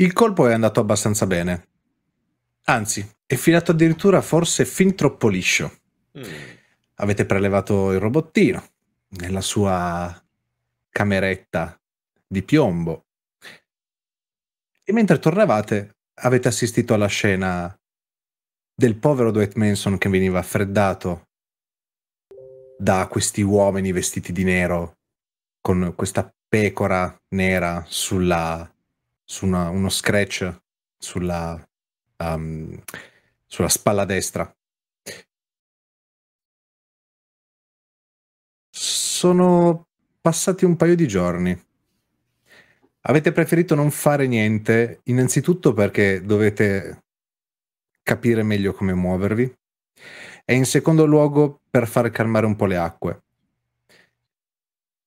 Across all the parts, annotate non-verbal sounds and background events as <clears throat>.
Il colpo è andato abbastanza bene. Anzi, è filato addirittura forse fin troppo liscio. Mm. Avete prelevato il robottino nella sua cameretta di piombo. E mentre tornavate, avete assistito alla scena del povero Dwight Manson che veniva affreddato da questi uomini vestiti di nero con questa pecora nera sulla su una, uno scratch sulla, um, sulla spalla destra. Sono passati un paio di giorni. Avete preferito non fare niente, innanzitutto perché dovete capire meglio come muovervi e in secondo luogo per far calmare un po' le acque.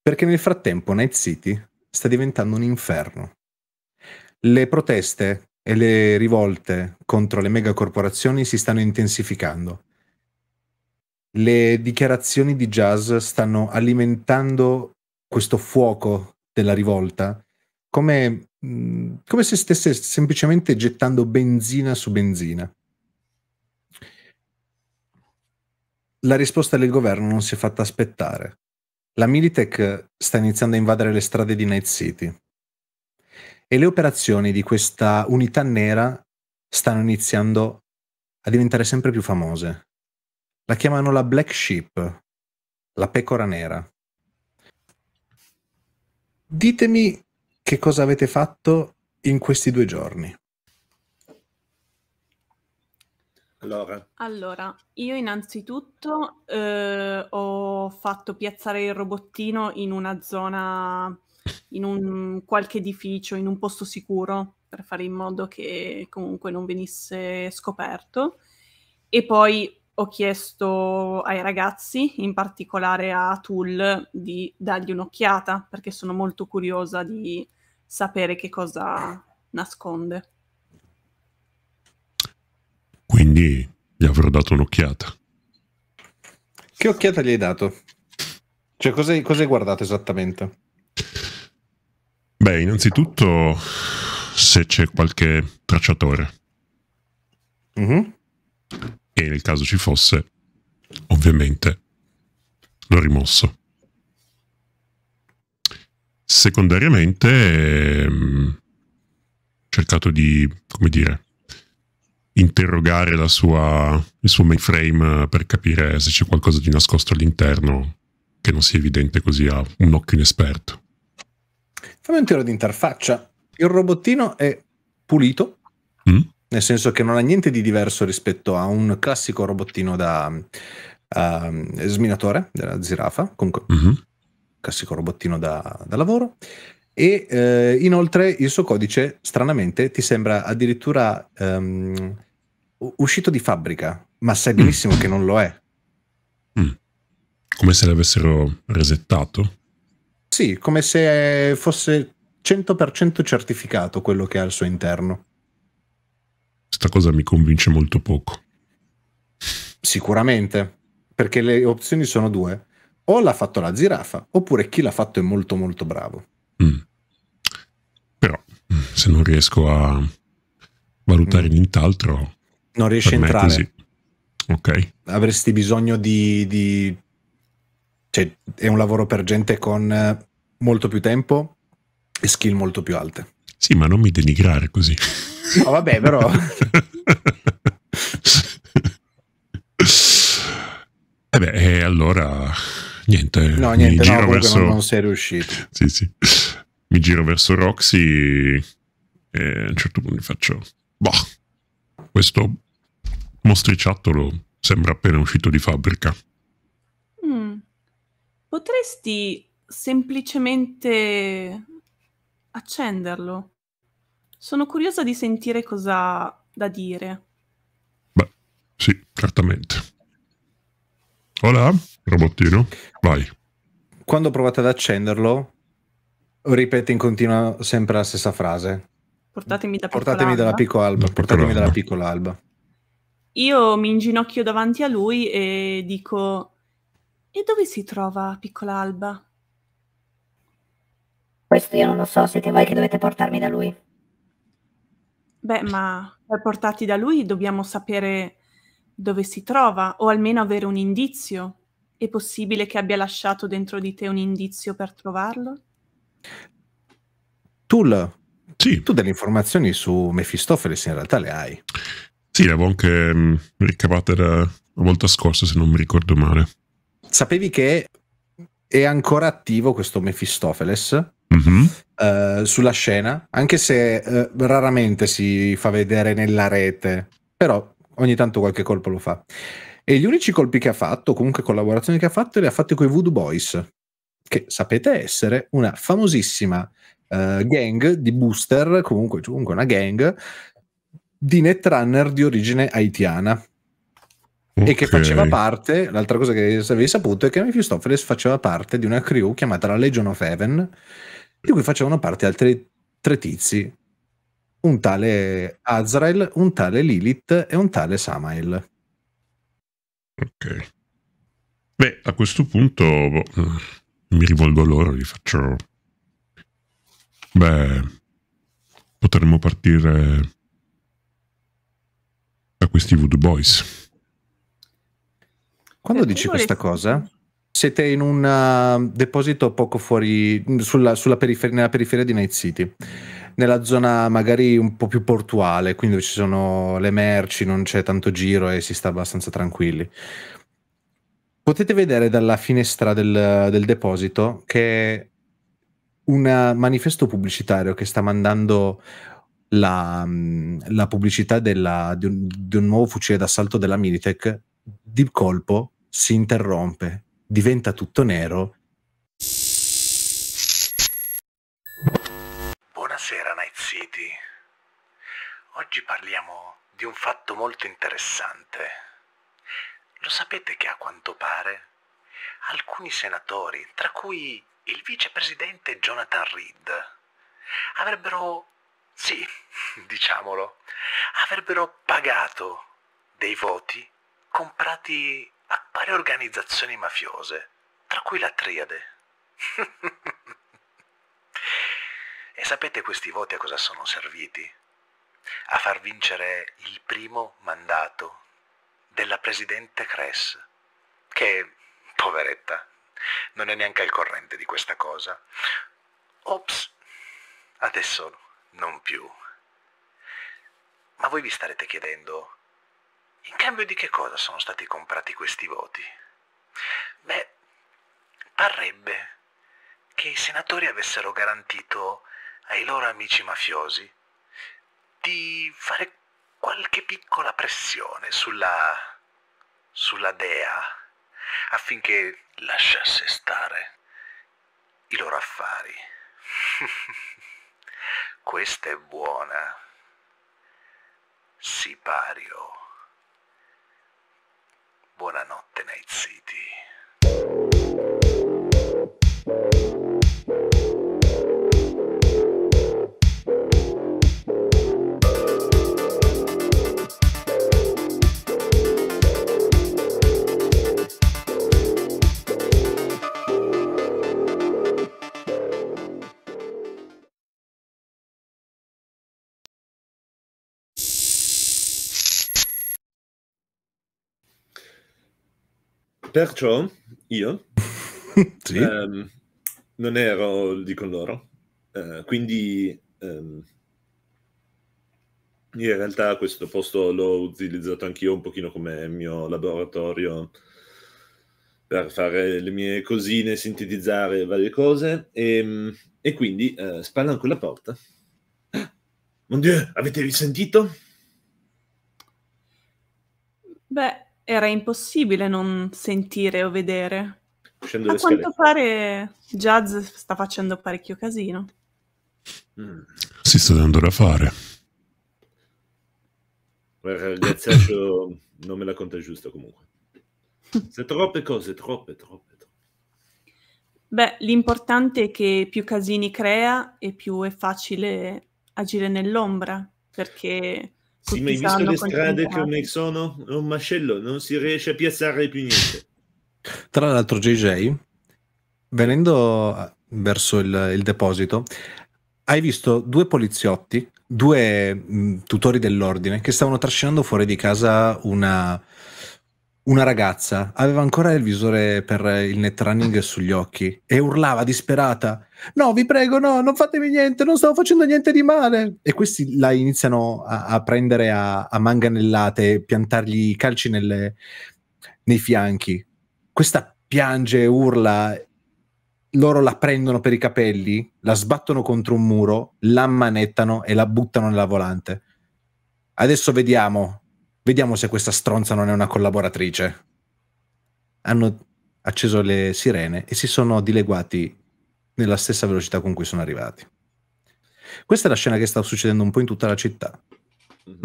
Perché nel frattempo Night City sta diventando un inferno. Le proteste e le rivolte contro le megacorporazioni si stanno intensificando. Le dichiarazioni di jazz stanno alimentando questo fuoco della rivolta come, mm, come se stesse semplicemente gettando benzina su benzina. La risposta del governo non si è fatta aspettare. La Militech sta iniziando a invadere le strade di Night City e le operazioni di questa unità nera stanno iniziando a diventare sempre più famose. La chiamano la Black Sheep, la pecora nera. Ditemi che cosa avete fatto in questi due giorni. Allora. allora. io innanzitutto eh, ho fatto piazzare il robottino in una zona in un qualche edificio, in un posto sicuro, per fare in modo che comunque non venisse scoperto. E poi ho chiesto ai ragazzi, in particolare a Tull, di dargli un'occhiata, perché sono molto curiosa di sapere che cosa nasconde. Quindi gli avrò dato un'occhiata. Che occhiata gli hai dato? Cioè, cosa hai guardato esattamente? Beh, innanzitutto se c'è qualche tracciatore. Mm-hmm. E nel caso ci fosse, ovviamente l'ho rimosso. Secondariamente, ehm, cercato di, come dire, interrogare la sua, il suo mainframe per capire se c'è qualcosa di nascosto all'interno che non sia evidente così a un occhio inesperto. Fammi un tiro di interfaccia. Il robottino è pulito, mm. nel senso che non ha niente di diverso rispetto a un classico robottino da uh, sminatore della zirafa, comunque mm-hmm. classico robottino da, da lavoro. E eh, inoltre il suo codice, stranamente, ti sembra addirittura um, uscito di fabbrica, ma sai mm. benissimo mm. che non lo è. Mm. Come se l'avessero resettato? Sì, come se fosse 100% certificato quello che ha al suo interno. Questa cosa mi convince molto poco. Sicuramente, perché le opzioni sono due. O l'ha fatto la zirafa, oppure chi l'ha fatto è molto molto bravo. Mm. Però, mm, se non riesco a valutare mm. nient'altro... Non riesci a entrare. Così. Ok. Avresti bisogno di, di cioè, è un lavoro per gente con eh, molto più tempo e skill molto più alte. Sì, ma non mi denigrare così. No, vabbè, però. e eh beh, eh, allora niente. No, niente, mi giro verso... non, non sei riuscito. Sì, sì. Mi giro verso Roxy e a un certo punto faccio boh, questo mostriciattolo sembra appena uscito di fabbrica. Potresti semplicemente accenderlo? Sono curiosa di sentire cosa ha da dire. Beh, sì, certamente. Hola, robottino, vai. Quando provate ad accenderlo, ripete in continua sempre la stessa frase. Portatemi, da portatemi dalla piccola alba. Da portatemi dalla piccola alba. Io mi inginocchio davanti a lui e dico e dove si trova piccola Alba? Questo io non lo so, siete voi che dovete portarmi da lui. Beh, ma per portarti da lui dobbiamo sapere dove si trova o almeno avere un indizio. È possibile che abbia lasciato dentro di te un indizio per trovarlo? Tull, sì. tu delle informazioni su Mefistofele in realtà le hai. Sì, le avevo anche mm, ricavate la volta scorsa, se non mi ricordo male. Sapevi che è ancora attivo questo Mephistopheles mm-hmm. uh, sulla scena, anche se uh, raramente si fa vedere nella rete, però ogni tanto qualche colpo lo fa. E gli unici colpi che ha fatto, comunque collaborazioni che ha fatto, le ha fatte con i Voodoo Boys, che sapete essere una famosissima uh, gang di booster, comunque, comunque una gang di netrunner di origine haitiana okay. e che faceva parte, l'altra cosa che avevi saputo è che Mephistopheles faceva parte di una crew chiamata la Legion of Heaven, di cui facevano parte altri tre tizi, un tale Azrael, un tale Lilith e un tale Samael. Ok. Beh, a questo punto boh, mi rivolgo a loro, gli faccio... Beh, potremmo partire da questi Wood Boys. Quando eh, dici questa cosa? Siete in un uh, deposito poco fuori, sulla, sulla periferia, nella periferia di Night City, nella zona magari un po' più portuale, quindi dove ci sono le merci, non c'è tanto giro e si sta abbastanza tranquilli. Potete vedere dalla finestra del, del deposito che un manifesto pubblicitario che sta mandando la, mm, la pubblicità della, di, un, di, un, nuovo fucile d'assalto della Militech di colpo si interrompe, diventa tutto nero. Buonasera Night City. Oggi parliamo di un fatto molto interessante. Lo sapete che a quanto pare alcuni senatori, tra cui il vicepresidente Jonathan Reed, avrebbero, sì, <laughs> diciamolo, avrebbero pagato dei voti comprati a varie organizzazioni mafiose, tra cui la Triade. <laughs> e sapete questi voti a cosa sono serviti? A far vincere il primo mandato della Presidente Cress, che, poveretta, non è neanche al corrente di questa cosa. Ops, adesso non più. Ma voi vi starete chiedendo in cambio di che cosa sono stati comprati questi voti? Beh, parrebbe che i senatori avessero garantito ai loro amici mafiosi di fare qualche piccola pressione sulla... sulla dea affinché lasciasse stare i loro affari. <laughs> Questa è buona. Sipario. Buonanotte, Night City. Perciò io <laughs> sì. ehm, non ero lì con loro, eh, quindi ehm, in realtà questo posto l'ho utilizzato anch'io un pochino come mio laboratorio per fare le mie cosine, sintetizzare varie cose e, ehm, e quindi eh, spallano quella porta. Ah, mon Dieu, avete risentito? Beh, era impossibile non sentire o vedere. Uscendo A quanto scalette. pare Jazz sta facendo parecchio casino. Mm. Si sta dando da fare. Eh, ragazzaccio non me la conta giusta comunque. Se troppe cose, troppe, troppe. Beh, l'importante è che più casini crea e più è facile agire nell'ombra, perché sì, ma hai visto le strade come sono? un oh, macello, non si riesce a piazzare più niente. Tra l'altro, JJ, venendo eh, verso il, il deposito, hai visto due poliziotti, due mh, mm, tutori dell'ordine che stavano trascinando fuori di casa una, una ragazza aveva ancora il visore per il net running sugli occhi e urlava disperata: No, vi prego, no, non fatemi niente, non stavo facendo niente di male. E questi la iniziano a, a prendere a, a, manganellate piantargli i calci nelle, nei fianchi. Questa piange, urla, loro la prendono per i capelli, la sbattono contro un muro, la ammanettano e la buttano nella volante. Adesso vediamo Vediamo se questa stronza non è una collaboratrice. Hanno acceso le sirene e si sono dileguati nella stessa velocità con cui sono arrivati. Questa è la scena che sta succedendo un po' in tutta la città.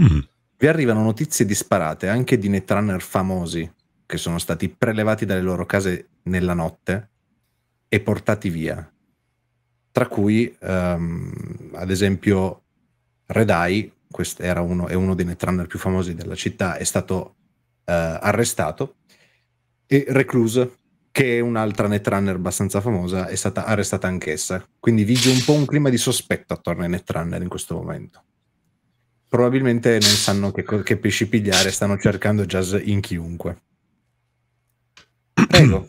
Mm. Vi arrivano notizie disparate anche di netrunner famosi che sono stati prelevati dalle loro case nella notte e portati via. Tra cui, um, ad esempio, Redai, questo era uno, è uno dei netrunner più famosi della città, è stato eh, arrestato e Recluse, che è un'altra netrunner abbastanza famosa, è stata arrestata anch'essa. Quindi vige un po' un clima di sospetto attorno ai netrunner in questo momento. Probabilmente non sanno che, che pesci pigliare, stanno cercando jazz in chiunque. Prego.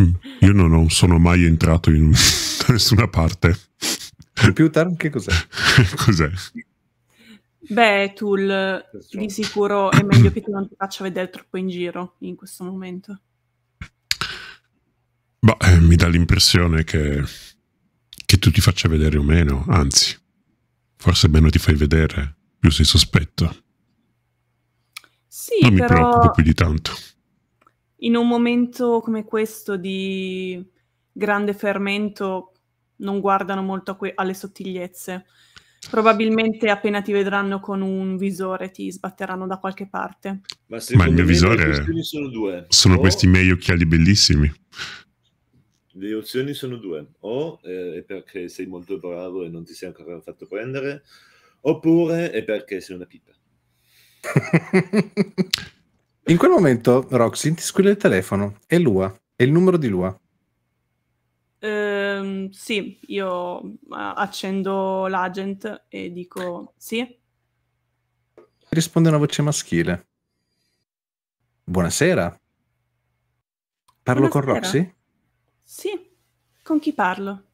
Mm, io non, non sono mai entrato in, <laughs> da nessuna parte. Computer? Che cos'è? <laughs> cos'è? Beh, Tool di sicuro è meglio che tu non ti faccia vedere troppo in giro in questo momento. Beh, eh, mi dà l'impressione che, che, tu ti faccia vedere o meno, anzi, forse meno ti fai vedere, più sei sospetto. Sì, non però... mi preoccupo più di tanto. In un momento come questo di grande fermento non guardano molto que- alle sottigliezze. Probabilmente appena ti vedranno con un visore ti sbatteranno da qualche parte. Ma, Ma il mio visore sono, due. sono o... questi miei occhiali bellissimi. Le opzioni sono due, o eh, è perché sei molto bravo e non ti sei ancora fatto prendere, oppure è perché sei una pipa. <laughs> In quel momento Roxy ti squilla il telefono, è Lua, è il numero di Lua. Ehm, sì, io accendo l'agent e dico sì. Risponde una voce maschile. Buonasera. Parlo Buonasera. con Roxy? Sì. Con chi parlo?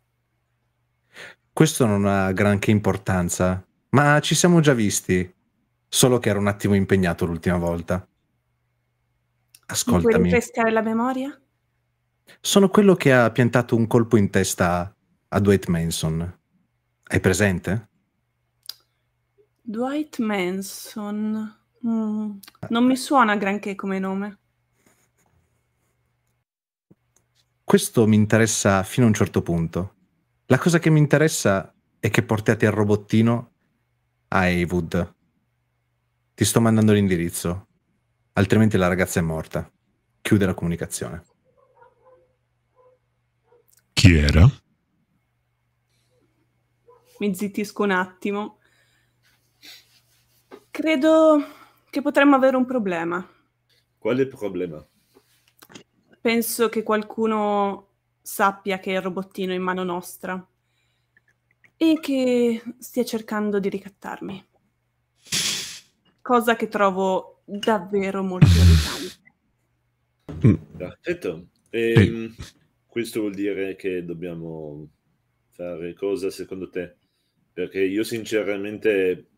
Questo non ha granché importanza, ma ci siamo già visti, solo che ero un attimo impegnato l'ultima volta. Ascoltami. Mi puoi rinfrescare la memoria? Sono quello che ha piantato un colpo in testa a Dwight Manson. Hai presente? Dwight Manson. Mm. Ah. Non mi suona granché come nome. Questo mi interessa fino a un certo punto. La cosa che mi interessa è che portate il robottino a Haywood. Ti sto mandando l'indirizzo, altrimenti la ragazza è morta. Chiude la comunicazione. Chi era? Mi zittisco un attimo. Credo che potremmo avere un problema. Quale problema? Penso che qualcuno sappia che il robottino è in mano nostra e che stia cercando di ricattarmi. Cosa che trovo davvero molto irritante. Mm. Perfetto. Ehm... Sì questo vuol dire che dobbiamo fare cosa secondo te? Perché io sinceramente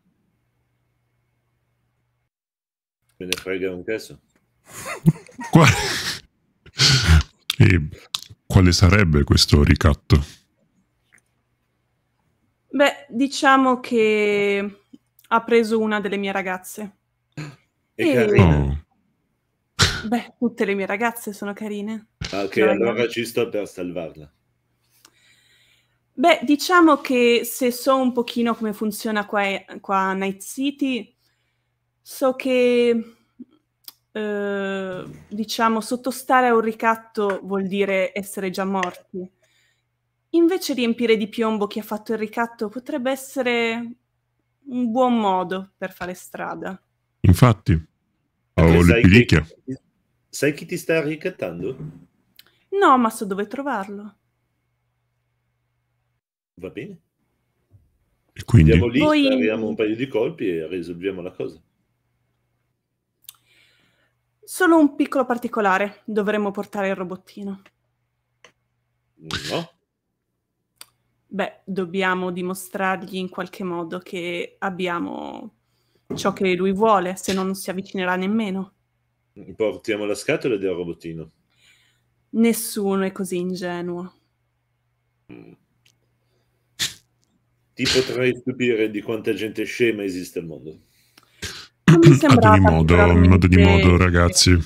me ne frega un cazzo. <laughs> e quale sarebbe questo ricatto? Beh, diciamo che ha preso una delle mie ragazze. È e... carina. Oh. Beh, tutte le mie ragazze sono carine. Ok, no, allora no. ci sto per salvarla. Beh, diciamo che se so un pochino come funziona qua, qua a Night City, so che eh, diciamo sottostare a un ricatto vuol dire essere già morti. Invece riempire di piombo chi ha fatto il ricatto potrebbe essere un buon modo per fare strada. Infatti, ho oh, le piricchie. Sai chi ti sta ricattando? No, ma so dove trovarlo. Va bene. E quindi Andiamo lì, Voi... spariamo un paio di colpi e risolviamo la cosa. Solo un piccolo particolare. Dovremmo portare il robottino. No. Beh, dobbiamo dimostrargli in qualche modo che abbiamo ciò che lui vuole, se no non si avvicinerà nemmeno. Portiamo la scatola del robottino. Nessuno è così ingenuo. Ti potrei stupire di quanta gente scema esiste al mondo. ad ogni modo, in modo modo, ragazzi,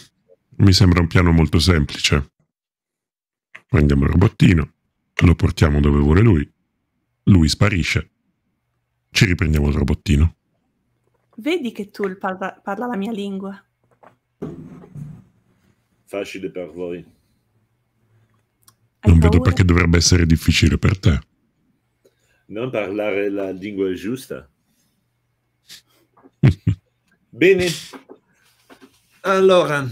mi sembra un piano molto semplice. Prendiamo il robottino, lo portiamo dove vuole lui, lui sparisce, ci riprendiamo il robottino. Vedi che Tool parla, parla la mia lingua. Facile per voi non paura? vedo perché dovrebbe essere difficile per te. Non parlare la lingua giusta. <laughs> Bene. Allora,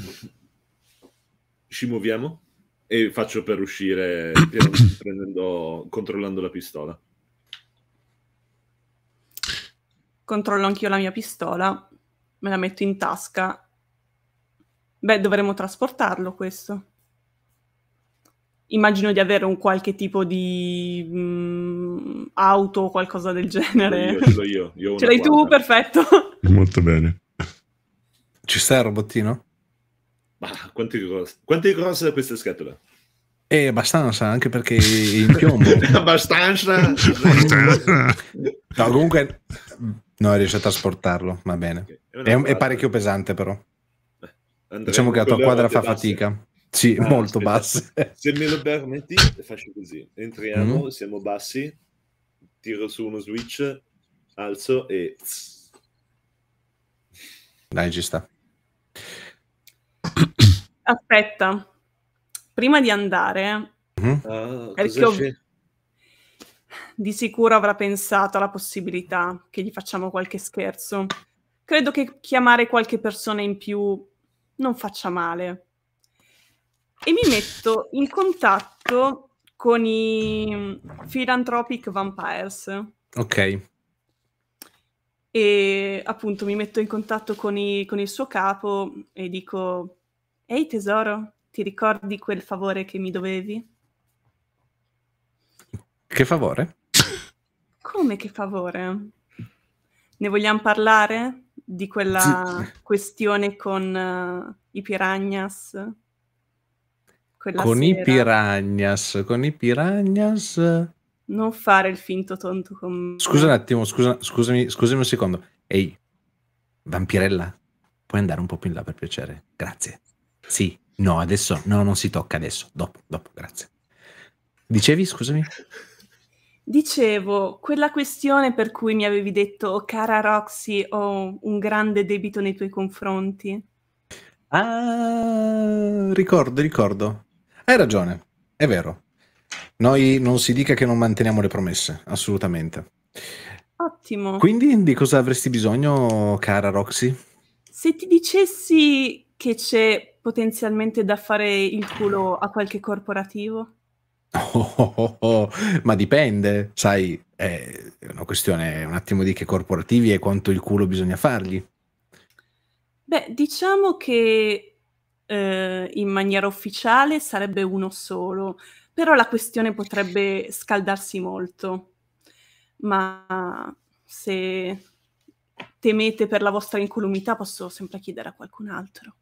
ci muoviamo e faccio per uscire <clears throat> controllando la pistola. Controllo anch'io la mia pistola, me la metto in tasca. Beh, dovremmo trasportarlo questo immagino di avere un qualche tipo di mh, mm, auto o qualcosa del genere. Io, ce l'ho io. io ce l'hai guarda. tu? Perfetto. <laughs> Molto bene. Ci stai, robottino? Bah, quante, grosse, quante grosse da questa scatola? Eh, abbastanza, anche perché in piombo. <laughs> abbastanza. no, comunque non è riuscito a trasportarlo, va bene. Okay. È, è, è, parecchio pesante però. Andremo diciamo che la tua quadra fa fatica. Sì, ah, molto aspetta. basse. Se me lo permetti, faccio così. Entriamo, mm-hmm. siamo bassi, tiro su uno switch, alzo e... Dai, ci sta. Aspetta, prima di andare, mm-hmm. ah, perché di sicuro avrà pensato alla possibilità che gli facciamo qualche scherzo. Credo che chiamare qualche persona in più non faccia male e mi metto in contatto con i Philanthropic Vampires. Ok. E appunto mi metto in contatto con, i, con il suo capo e dico, ehi tesoro, ti ricordi quel favore che mi dovevi? Che favore? Come che favore? Ne vogliamo parlare di quella questione con uh, i piranhas? con sera. i piragnas, con i piragnas. Non fare il finto tonto con me. Scusa un attimo, scusa, scusami, scusami un secondo. Ehi, vampirella, puoi andare un po' più in là per piacere? Grazie. Sì, no, adesso, no, non si tocca adesso, dopo, dopo, grazie. Dicevi, scusami? Dicevo, quella questione per cui mi avevi detto, oh, cara Roxy, ho un grande debito nei tuoi confronti. Ah, ricordo, ricordo. Hai ragione, è vero. Noi non si dica che non manteniamo le promesse, assolutamente. Ottimo. Quindi di cosa avresti bisogno, cara Roxy? Se ti dicessi che c'è potenzialmente da fare il culo a qualche corporativo? Oh, oh, oh, ma dipende, sai, è una questione un attimo di che corporativi e quanto il culo bisogna fargli. Beh, diciamo che eh, in maniera ufficiale sarebbe uno solo, però la questione potrebbe scaldarsi molto. Ma se temete per la vostra incolumità posso sempre chiedere a qualcun altro.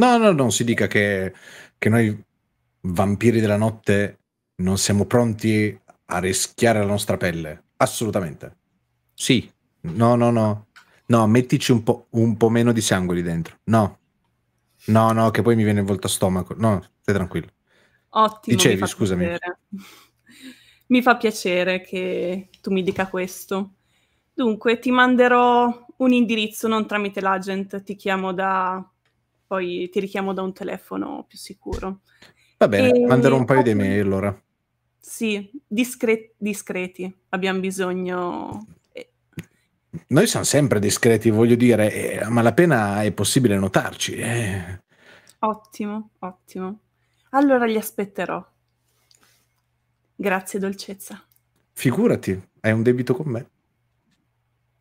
No, no, non si dica che, che noi vampiri della notte non siamo pronti a rischiare la nostra pelle. Assolutamente. Sì. No, no, no. No, mettici un po', un po meno di sangue lì dentro. No, No, no, che poi mi viene in volta stomaco. No, stai tranquillo. Ottimo. Dicevi, mi scusami. Piacere. <laughs> Mi fa piacere che tu mi dica questo. Dunque, ti manderò un indirizzo non tramite l'agent, ti chiamo da poi ti richiamo da un telefono più sicuro. Va bene, e... manderò un paio di mail allora. Sì, discre- discreti, abbiamo bisogno noi siamo sempre discreti, voglio dire, eh, a malapena è possibile notarci. Eh. Ottimo, ottimo. Allora li aspetterò. Grazie, dolcezza. Figurati, hai un debito con me.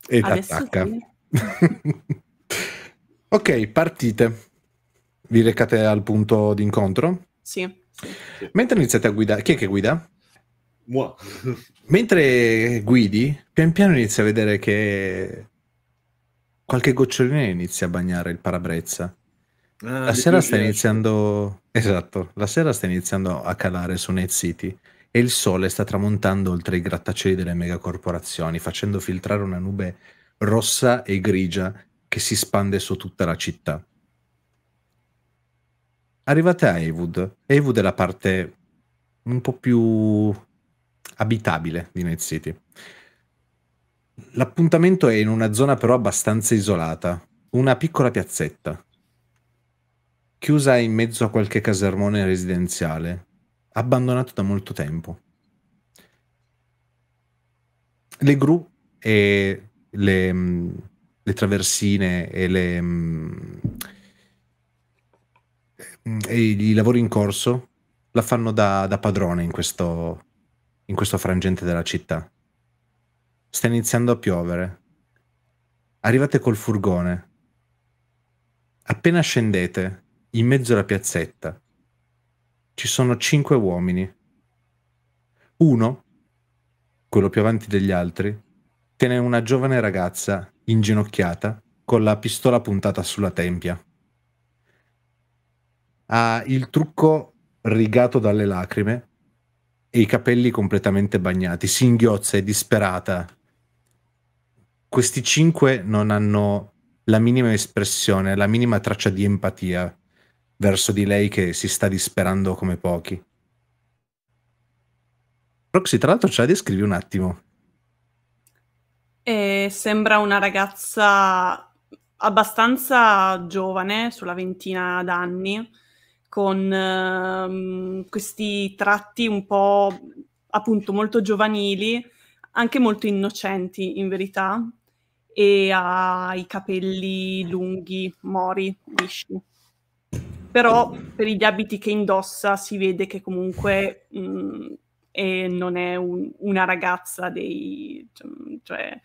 E t'attacca. <laughs> ok, partite. Vi recate al punto d'incontro? Sì. Mentre iniziate a guidare, chi è che guida? Mua. Mentre guidi, pian piano inizia a vedere che qualche gocciolina inizia a bagnare il parabrezza. Ah, la sera sta iniziando, esatto, la sera sta iniziando a calare su Net City e il sole sta tramontando oltre i grattacieli delle megacorporazioni, facendo filtrare una nube rossa e grigia che si spande su tutta la città. Arrivate a Haywood. Haywood è la parte un po' più abitabile di Night City. L'appuntamento è in una zona però abbastanza isolata, una piccola piazzetta, chiusa in mezzo a qualche casermone residenziale, abbandonato da molto tempo. Le gru e le, mm, le traversine e, le, mm, e i lavori in corso la fanno da, da padrone in questo, in questo frangente della città. Sta iniziando a piovere. Arrivate col furgone. Appena scendete, in mezzo alla piazzetta, ci sono cinque uomini. Uno, quello più avanti degli altri, tiene una giovane ragazza inginocchiata con la pistola puntata sulla tempia. Ha il trucco rigato dalle lacrime e i capelli completamente bagnati, singhiozza e disperata. Questi cinque non hanno la minima espressione, la minima traccia di empatia verso di lei che si sta disperando come pochi. Roxy, tra l'altro, ce la descrivi un attimo. E eh, sembra una ragazza abbastanza giovane, sulla ventina d'anni, con ehm, questi tratti un po' appunto molto giovanili, anche molto innocenti in verità, e ha i capelli lunghi, mori, lisci. Però per gli abiti che indossa si vede che comunque mh, è, non è un, una ragazza dei, cioè,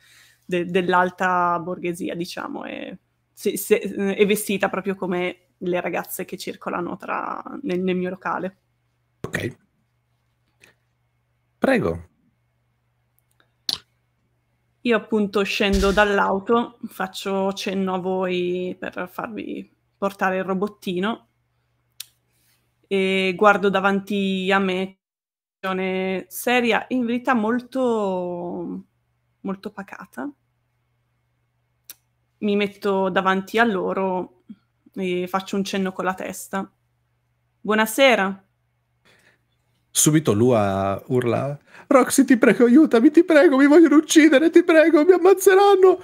de, dell'alta borghesia, diciamo, è, se, se, è vestita proprio come le ragazze che circolano tra, nel, nel mio locale. Ok. Prego. Io appunto scendo dall'auto, faccio cenno a voi per farvi portare il robottino e guardo davanti a me una seria in verità molto molto pacata mi metto davanti a loro e faccio un cenno con la testa. Buonasera. Subito Lua urla: Roxy, ti prego, aiutami, ti prego, mi vogliono uccidere, ti prego, mi ammazzeranno.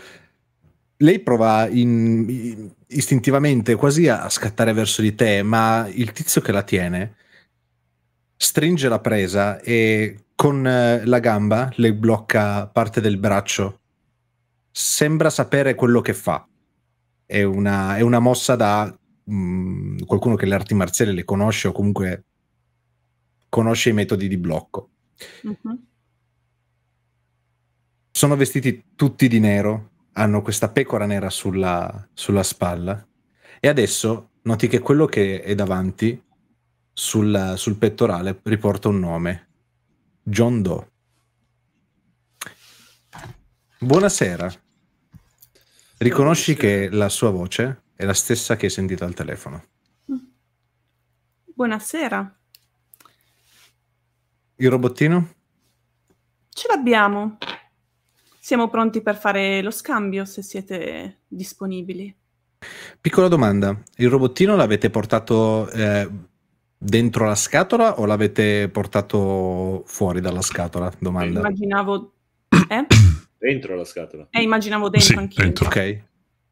Lei prova in, istintivamente quasi a scattare verso di te, ma il tizio che la tiene stringe la presa e con eh, la gamba le blocca parte del braccio. Sembra sapere quello che fa è una, è una mossa da mh, mm, qualcuno che le arti marziali le conosce o comunque conosce i metodi di blocco. Uh-huh. Sono vestiti tutti di nero, hanno questa pecora nera sulla, sulla spalla e adesso noti che quello che è davanti sul, sul, pettorale riporta un nome, John Doe. Buonasera. Riconosci che la sua voce è la stessa che hai sentito al telefono. Buonasera. Il robottino? Ce l'abbiamo. Siamo pronti per fare lo scambio se siete disponibili. Piccola domanda, il robottino l'avete portato eh, dentro la scatola o l'avete portato fuori dalla scatola? Domanda. Immaginavo... Eh? Dentro la scatola. Eh, immaginavo dentro sì, anch'io. Dentro. Ok.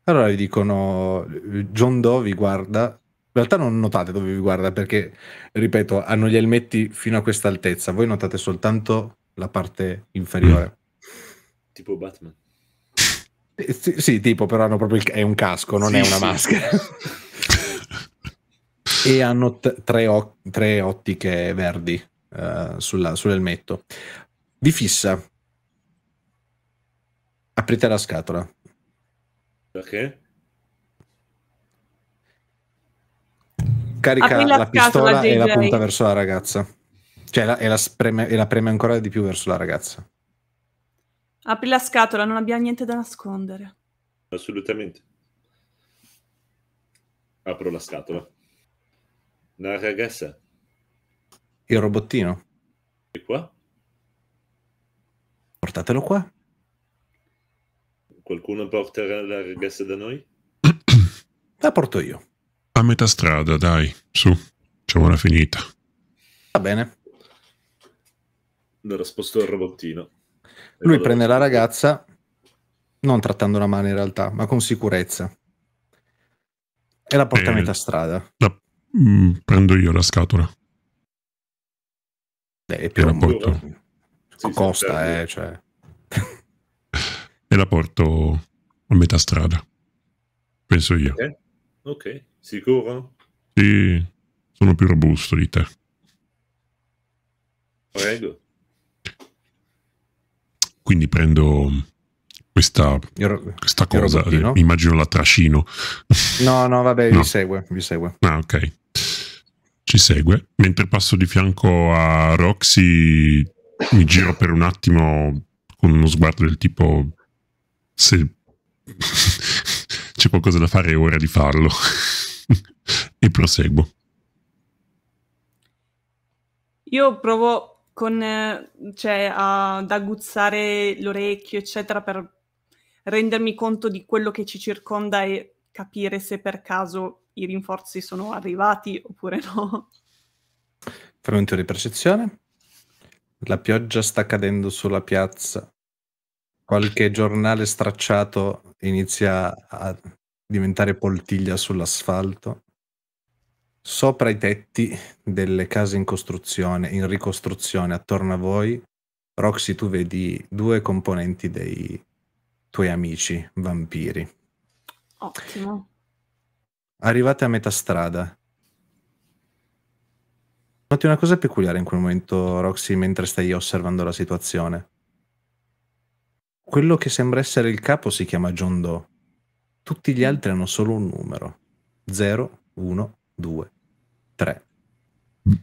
Allora vi dicono, John Doe vi guarda, in realtà non notate dove vi guarda perché, ripeto, hanno gli elmetti fino a questa altezza, voi notate soltanto la parte inferiore. Mm. Tipo Batman. Eh, sì, sì, tipo, però hanno proprio il, è un casco, non sì, è una sì. maschera. <laughs> e hanno t- tre, o- tre, ottiche verdi uh, sulla, sull'elmetto. Vi fissa aprite la scatola. Perché? Carica Apri la, la pistola e la punta verso la ragazza. Cioè, la, e, la spreme, e la preme ancora di più verso la ragazza. Apri la scatola, non abbiamo niente da nascondere. Assolutamente. Apro la scatola. La ragazza. Il robottino. E qua? Portatelo qua. Qualcuno porta la ragazza da noi? <coughs> la porto io. A metà strada, dai, su, facciamo una finita. Va bene. Allora sposto il robottino. Lui prende la ragazza, non trattando la mano in realtà, ma con sicurezza. E la porta eh, a metà strada. La, mh, mm, prendo io la scatola. Beh, è più e la porto. Costa, sì, sì, certo. eh, cioè e la porto a metà strada, penso io. Ok, okay. sicuro? Sì, sono più robusto di te. Prego. Quindi prendo questa, questa cosa, eh, immagino la trascino. No, no, vabbè, no. vi segue, vi segue. Ah, ok. Ci segue. Mentre passo di fianco a Roxy, mi giro per un attimo con uno sguardo del tipo sì, c'è qualcosa da fare è ora di farlo. e proseguo. Io provo con, eh, cioè, ad aguzzare l'orecchio, eccetera, per rendermi conto di quello che ci circonda e capire se per caso i rinforzi sono arrivati oppure no. Fammi un di percezione. La pioggia sta cadendo sulla piazza qualche giornale stracciato inizia a diventare poltiglia sull'asfalto. Sopra i tetti delle case in costruzione, in ricostruzione, attorno a voi, Roxy, tu vedi due componenti dei tuoi amici vampiri. Ottimo. Arrivate a metà strada. Noti una cosa peculiare in quel momento, Roxy, mentre stai osservando la situazione quello che sembra essere il capo si chiama John Doe. Tutti gli mm. altri hanno solo un numero. 0, 1, 2, 3.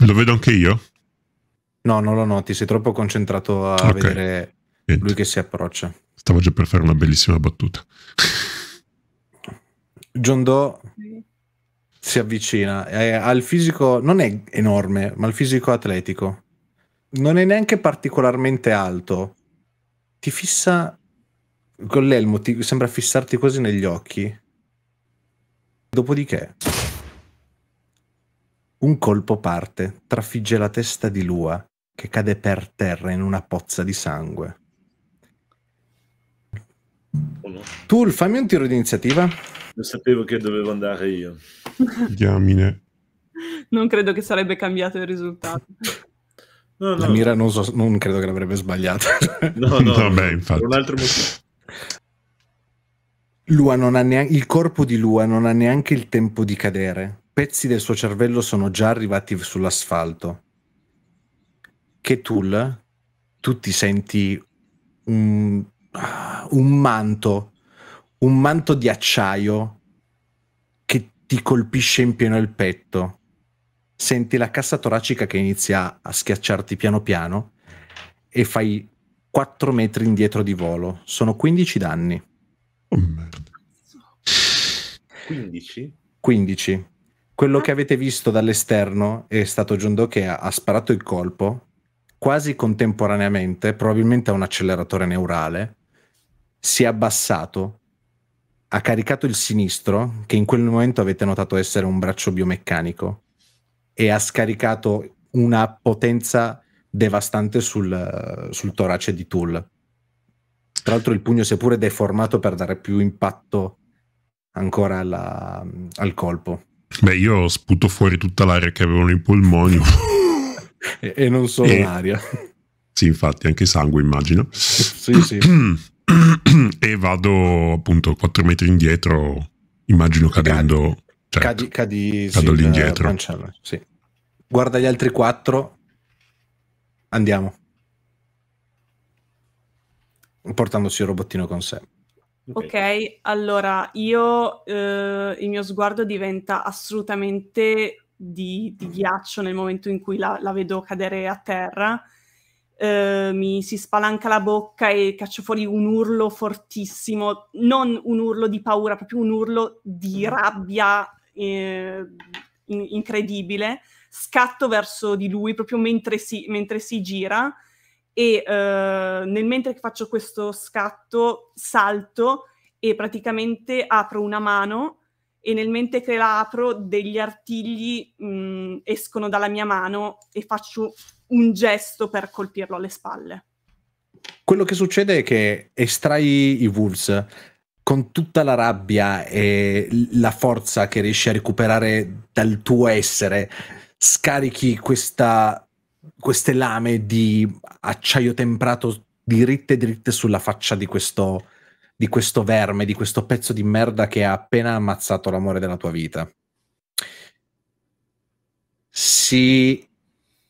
Lo vedo anche io? No, non lo noti, sei troppo concentrato a okay. vedere Niente. lui che si approccia. Stavo già per fare una bellissima battuta. <laughs> John Doe si avvicina, è, eh, ha il fisico, non è enorme, ma il fisico atletico. Non è neanche particolarmente alto. Ti fissa con l'elmo ti sembra fissarti quasi negli occhi. Dopodiché un colpo parte, trafigge la testa di Lua che cade per terra in una pozza di sangue. Oh Tu fammi un tiro di iniziativa. Non sapevo che dovevo andare io. <laughs> Diamine. Non credo che sarebbe cambiato il risultato. No, no. La mira non, so, non credo che l'avrebbe sbagliato. No, no, <laughs> Vabbè, infatti. un altro motivo. Lua non ha neanche, il corpo di Lua non ha neanche il tempo di cadere. Pezzi del suo cervello sono già arrivati sull'asfalto. Che Ketul, tu ti senti un, ah, un manto, un manto di acciaio che ti colpisce in pieno il petto. Senti la cassa toracica che inizia a schiacciarti piano piano e fai 4 metri indietro di volo. Sono 15 danni. Oh, merda. 15? 15. Quello ah. che avete visto dall'esterno è stato John che ha, ha sparato il colpo quasi contemporaneamente, probabilmente a un acceleratore neurale, si è abbassato, ha caricato il sinistro, che in quel momento avete notato essere un braccio biomeccanico, e ha scaricato una potenza devastante sul, sul torace di Tool. Tra l'altro il pugno si è pure deformato per dare più impatto ancora alla, al colpo. Beh, io sputo fuori tutta l'aria che avevano i polmoni. <laughs> e, e, non solo e... l'aria. Sì, infatti, anche sangue immagino. sì, sì. <clears throat> e vado appunto 4 metri indietro, immagino cadendo. Cadi, certo, cadi, cadi cado sì, all'indietro. Sì. Guarda gli altri 4 Andiamo. Portandosi il robottino con sé. Ok, allora io eh, il mio sguardo diventa assolutamente di, di, ghiaccio nel momento in cui la, la vedo cadere a terra. Eh, mi si spalanca la bocca e caccio fuori un urlo fortissimo, non un urlo di paura, proprio un urlo di rabbia eh, in- incredibile scatto verso di lui proprio mentre si, mentre si gira e eh, nel mentre che faccio questo scatto salto e praticamente apro una mano e nel mentre che la apro degli artigli mh, mm, escono dalla mia mano e faccio un gesto per colpirlo alle spalle. Quello che succede è che estrai i Wolves con tutta la rabbia e la forza che riesci a recuperare dal tuo essere scarichi questa, queste lame di acciaio temprato diritte dritte sulla faccia di questo, di questo verme, di questo pezzo di merda che ha appena ammazzato l'amore della tua vita. Si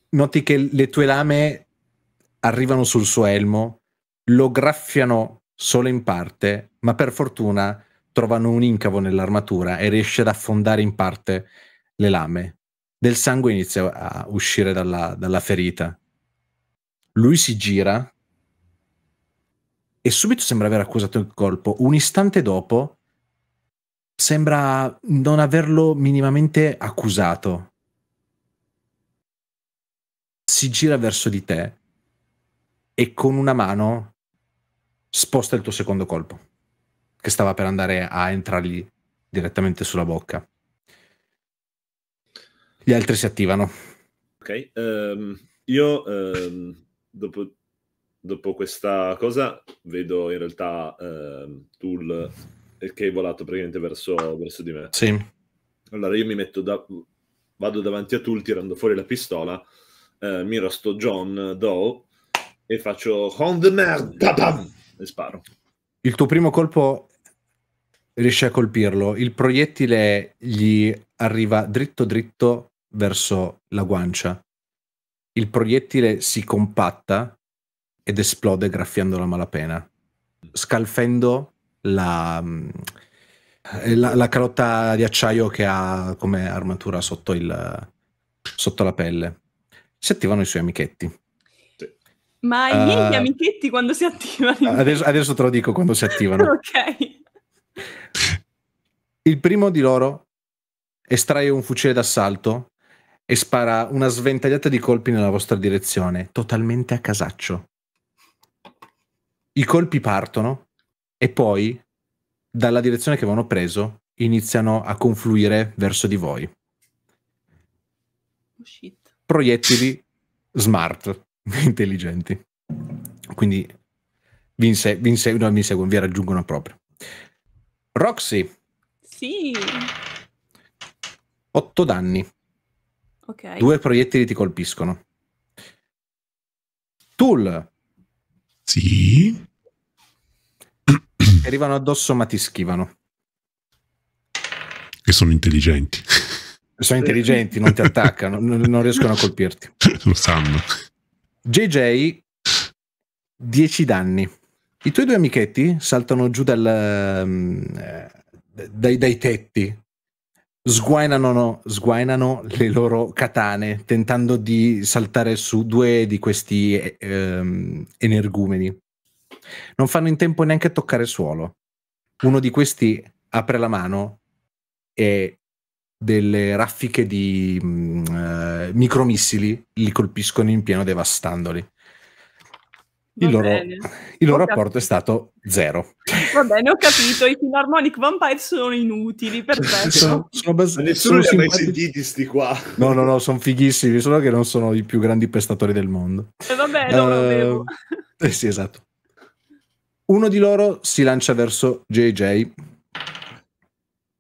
noti che le tue lame arrivano sul suo elmo, lo graffiano solo in parte, ma per fortuna trovano un incavo nell'armatura e riesce ad affondare in parte le lame del sangue inizia a uscire dalla, dalla ferita. Lui si gira e subito sembra aver accusato il colpo. Un istante dopo sembra non averlo minimamente accusato. Si gira verso di te e con una mano sposta il tuo secondo colpo, che stava per andare a entrargli direttamente sulla bocca. Gli altri si attivano. Ok, um, io um, dopo, dopo, questa cosa vedo in realtà uh, Tool che è volato praticamente verso, verso di me. Sì. Allora io mi metto da... vado davanti a Tool tirando fuori la pistola, uh, eh, miro sto John Doe e faccio Hond merda bam! e sparo. Il tuo primo colpo riesce a colpirlo, il proiettile gli arriva dritto dritto verso la guancia. Il proiettile si compatta ed esplode graffiando la malapena, scalfendo la, mm, eh, la, la calotta di acciaio che ha come armatura sotto, il, sotto la pelle. Si attivano i suoi amichetti. Ma i miei uh, amichetti quando si attivano? Adesso, adesso, te lo dico quando si attivano. <laughs> ok. Il primo di loro estrae un fucile d'assalto e spara una sventagliata di colpi nella vostra direzione, totalmente a casaccio. I colpi partono e poi, dalla direzione che avevano preso, iniziano a confluire verso di voi. Oh, shit. Proiettili smart, <laughs> intelligenti. Quindi vi, inse- vi, inse- no, vi inseguono, vi raggiungono proprio. Roxy. Sì. Otto danni. Okay. Due proiettili ti colpiscono. Tool. Sì. Arrivano addosso ma ti schivano. E sono intelligenti. Sono intelligenti, non ti attaccano, <laughs> non riescono a colpirti. Lo sanno. JJ, 10 danni. I tuoi due amichetti saltano giù dal, ehm, eh, dai, dai tetti sguainano, sguainano le loro katane tentando di saltare su due di questi ehm, energumeni. Non fanno in tempo neanche a toccare suolo. Uno di questi apre la mano e delle raffiche di uh, micromissili li colpiscono in pieno devastandoli il loro, il loro rapporto è stato zero. Va bene, ho capito, i Philharmonic Vampire sono inutili, perfetto. sono, sono bas- nessuno sono li ha mai sentiti sti qua. No, no, no, sono fighissimi, solo che non sono i più grandi pestatori del mondo. E eh, bene, non uh, lo avevo. Eh sì, esatto. Uno di loro si lancia verso JJ.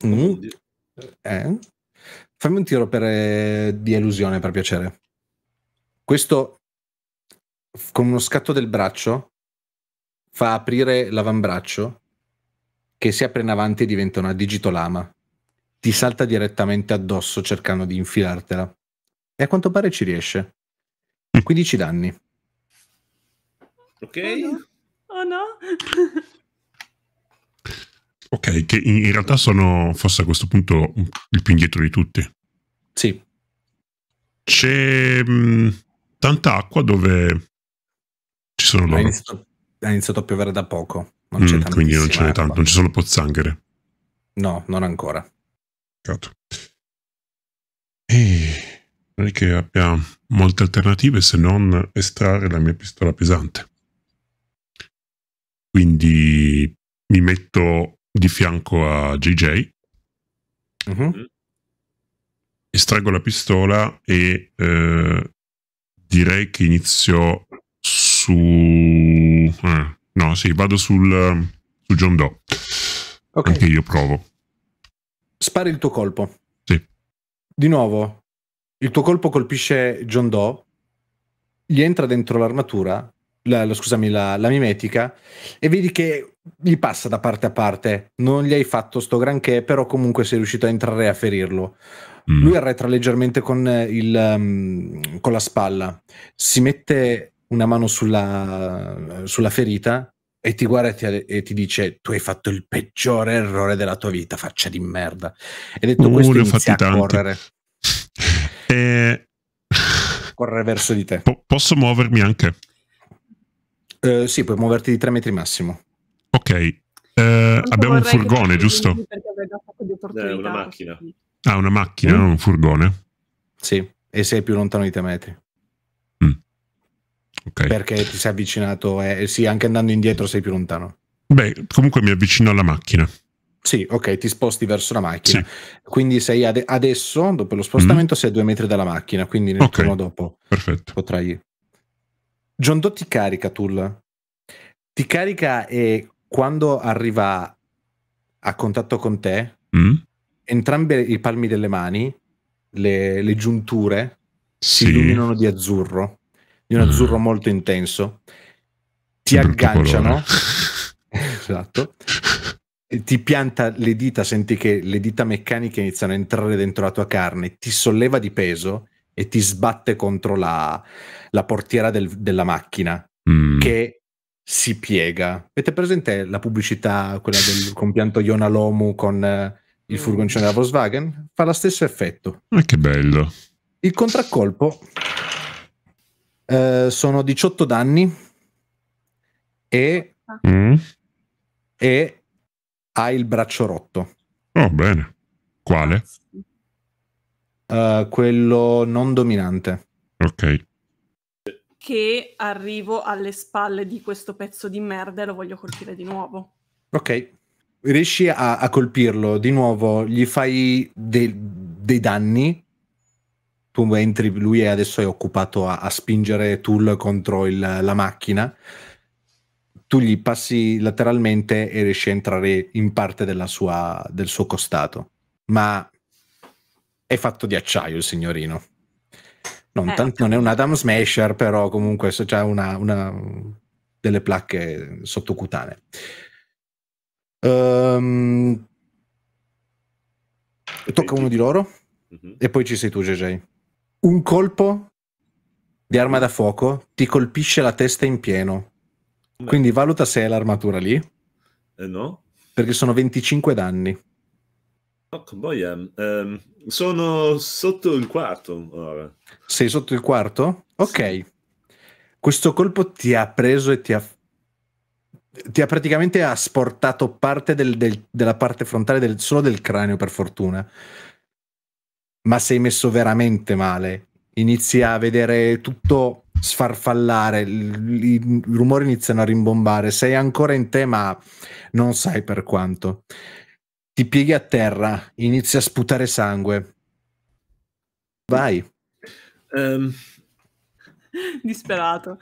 Mm. Eh. Fammi un tiro per, eh, di elusione, per piacere. Questo con uno scatto del braccio fa aprire l'avambraccio che si apre in avanti e diventa una digitolama. Ti salta direttamente addosso cercando di infilartela. E a quanto pare ci riesce. 15 mm. danni. Ok. Oh no. Oh no. <laughs> ok, che in, realtà sono forse a questo punto il più indietro di tutti. Sì. C'è mh, mm, tanta acqua dove ci sono loro. Ha iniziato, ha iniziato a piovere da poco. Non mm, quindi non ce n'è tanto, non ci sono pozzanghere. No, non ancora. Peccato. E non è che abbia molte alternative se non estrarre la mia pistola pesante. Quindi mi metto di fianco a JJ. Uh mhm. -huh. Estraggo la pistola e eh, direi che inizio su... Eh, no, sì, vado sul, su John Doe. Okay. Anche io provo. Spari il tuo colpo. Sì. Di nuovo, il tuo colpo colpisce John Doe, gli entra dentro l'armatura, la, la, scusami, la, la, mimetica, e vedi che gli passa da parte a parte. Non gli hai fatto sto granché, però comunque sei riuscito a entrare e a ferirlo. Mm. Lui arretra leggermente con, il, um, con la spalla, si mette una mano sulla, sulla ferita e ti guarda e ti, e ti, dice tu hai fatto il peggiore errore della tua vita faccia di merda e detto uh, questo inizia a correre <laughs> e... Eh, correre verso di te P- posso muovermi anche? Uh, sì puoi muoverti di 3 metri massimo ok uh, abbiamo un furgone giusto? di Eh, una macchina ah una macchina mm. non un furgone sì e sei più lontano di 3 metri Okay. Perché ti sei avvicinato, eh, sì, anche andando indietro sei più lontano. Beh, comunque mi avvicino alla macchina. Sì, ok, ti sposti verso la macchina. Sì. Quindi sei ad- adesso, dopo lo spostamento, mm. sei a due metri dalla macchina, quindi nel okay. turno dopo Perfetto. potrai... John Doe ti carica, Tull. Ti carica e quando arriva a contatto con te, mm. entrambi i palmi delle mani, le, le giunture, sì. si illuminano di azzurro di un mm. azzurro molto intenso, ti agganciano, <laughs> esatto, ti pianta le dita, senti che le dita meccaniche iniziano a entrare dentro la tua carne, ti solleva di peso e ti sbatte contro la, la portiera del, della macchina mm. che si piega. Avete presente la pubblicità, quella del compianto Iona Lomu con eh, il mm. furgoncino della Volkswagen? Fa lo stesso effetto. Ma ah, che bello. Il contraccolpo eh, sono 18 danni e, mm. e ha il braccio rotto. Oh, bene. Quale? Uh, quello non dominante. Ok. Che arrivo alle spalle di questo pezzo di merda e lo voglio colpire di nuovo. Ok. Riesci a, a colpirlo di nuovo, gli fai de- dei danni tu entri, lui è adesso è occupato a, a spingere Tool contro il, la macchina, tu gli passi lateralmente e riesci a entrare in parte sua, del suo costato, ma è fatto di acciaio il signorino. Non, eh, tant- non è un Adam Smasher, però comunque ha c'è una, una, delle placche sottocutanee. Um, tocca uno di loro? Mm-hmm. E poi ci sei tu, JJ. Un colpo di arma da fuoco ti colpisce la testa in pieno. Quindi valuta se è l'armatura lì. Eh no. Perché sono 25 danni. Porca oh, boia, um, sono sotto il quarto ora. Sei sotto il quarto? Ok. Sì. Questo colpo ti ha preso e ti ha, ti ha praticamente asportato parte del, del, della parte frontale del, solo del cranio, per fortuna ma sei messo veramente male. Inizi a vedere tutto sfarfallare, i rumori iniziano a rimbombare, sei ancora in te ma non sai per quanto. Ti pieghi a terra, inizi a sputare sangue. Vai. Um, <laughs> disperato.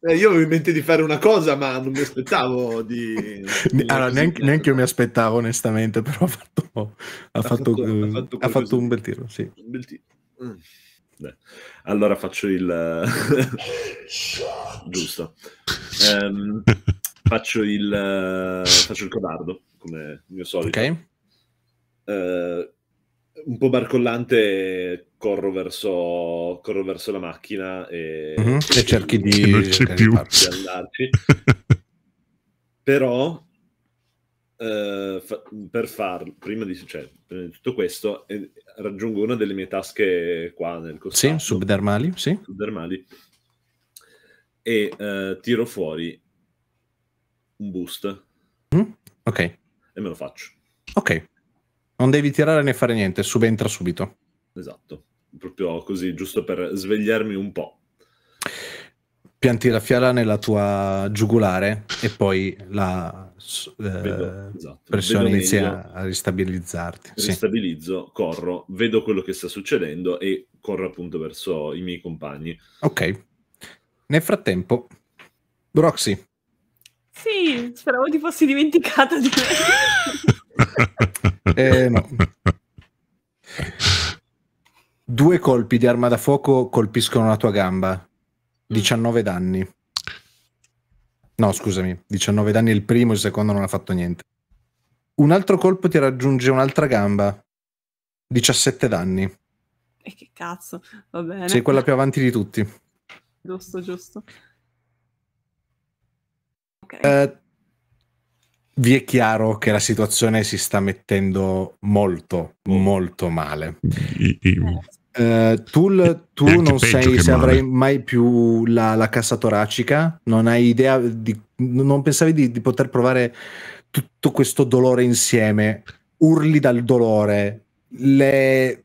Eh, io avevo in mente di fare una cosa, ma non mi aspettavo di... <laughs> di allora, neanche, neanche, io mi aspettavo, onestamente, però ha fatto, ha fatto, ha fatto, ha fatto un bel tiro, sì. Un bel tiro. Mm. Allora faccio il... <laughs> Giusto. Um, faccio, il, faccio il codardo, come il mio solito. Ok. Uh, un po' barcollante corro verso, corro verso la macchina e, mm-hmm. e cerchi di, che non c'è più. Di andarci. <laughs> Però eh, fa- per farlo, prima di, cioè, prima di tutto questo, eh, raggiungo una delle mie tasche qua nel costato. Sì, subdermali, sì. subdermali e eh, tiro fuori un boost. Mm? Ok. E me lo faccio. Ok. Non devi tirare né fare niente, subentra subito. Esatto, proprio così, giusto per svegliarmi un po'. Pianti la fiala nella tua giugulare e poi la eh, esatto. pressione inizia a ristabilizzarti. Ristabilizzo, sì. corro, vedo quello che sta succedendo e corro appunto verso i miei compagni. Ok. Nel frattempo, Broxy. Sì, speravo ti fossi dimenticata di me. <laughs> eh, no. Due colpi di arma da fuoco colpiscono la tua gamba. 19 mm. danni. No, scusami, 19 danni il primo, il secondo non ha fatto niente. Un altro colpo ti raggiunge un'altra gamba. 17 danni. E che cazzo, va bene. Sei quella più avanti di tutti. Giusto, giusto. Okay. Eh, vi è chiaro che la situazione si sta mettendo molto, mm. molto male. Uh, eh. eh, Tool, tu non sai se avrai mai più la, la, cassa toracica, non hai idea, di, non pensavi di, di poter provare tutto questo dolore insieme, urli dal dolore, le,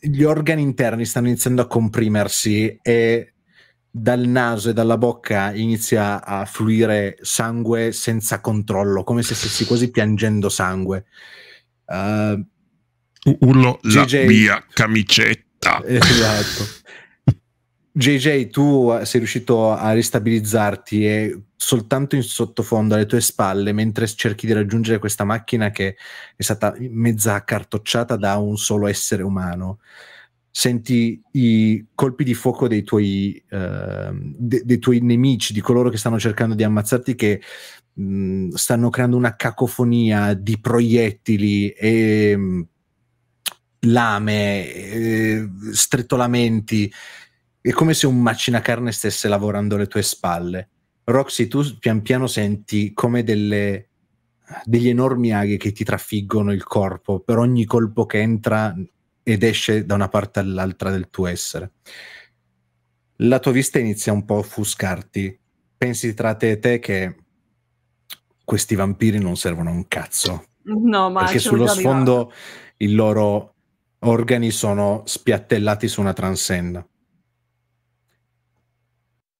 gli organi interni stanno iniziando a comprimersi e dal naso e dalla bocca inizia a fluire sangue senza controllo, come se stessi quasi piangendo sangue. Uh, Urlo JJ... la mia camicetta. Eh, esatto. JJ, tu eh, sei riuscito a ristabilizzarti e soltanto in sottofondo alle tue spalle, mentre cerchi di raggiungere questa macchina che è stata mezza accartocciata da un solo essere umano, senti i colpi di fuoco dei tuoi, uh, de- dei tuoi nemici, di coloro che stanno cercando di ammazzarti, che mh, mm, stanno creando una cacofonia di proiettili e ehm, mh, lame, e ehm, strettolamenti. È come se un macinacarne stesse lavorando alle tue spalle. Roxy, tu pian piano senti come delle degli enormi aghi che ti trafiggono il corpo per ogni colpo che entra ed esce da una parte all'altra del tuo essere. La tua vista inizia un po' a offuscarti. Pensi tra te e te che questi vampiri non servono a un cazzo. No, ma perché sullo sfondo i loro organi sono spiattellati su una transenna.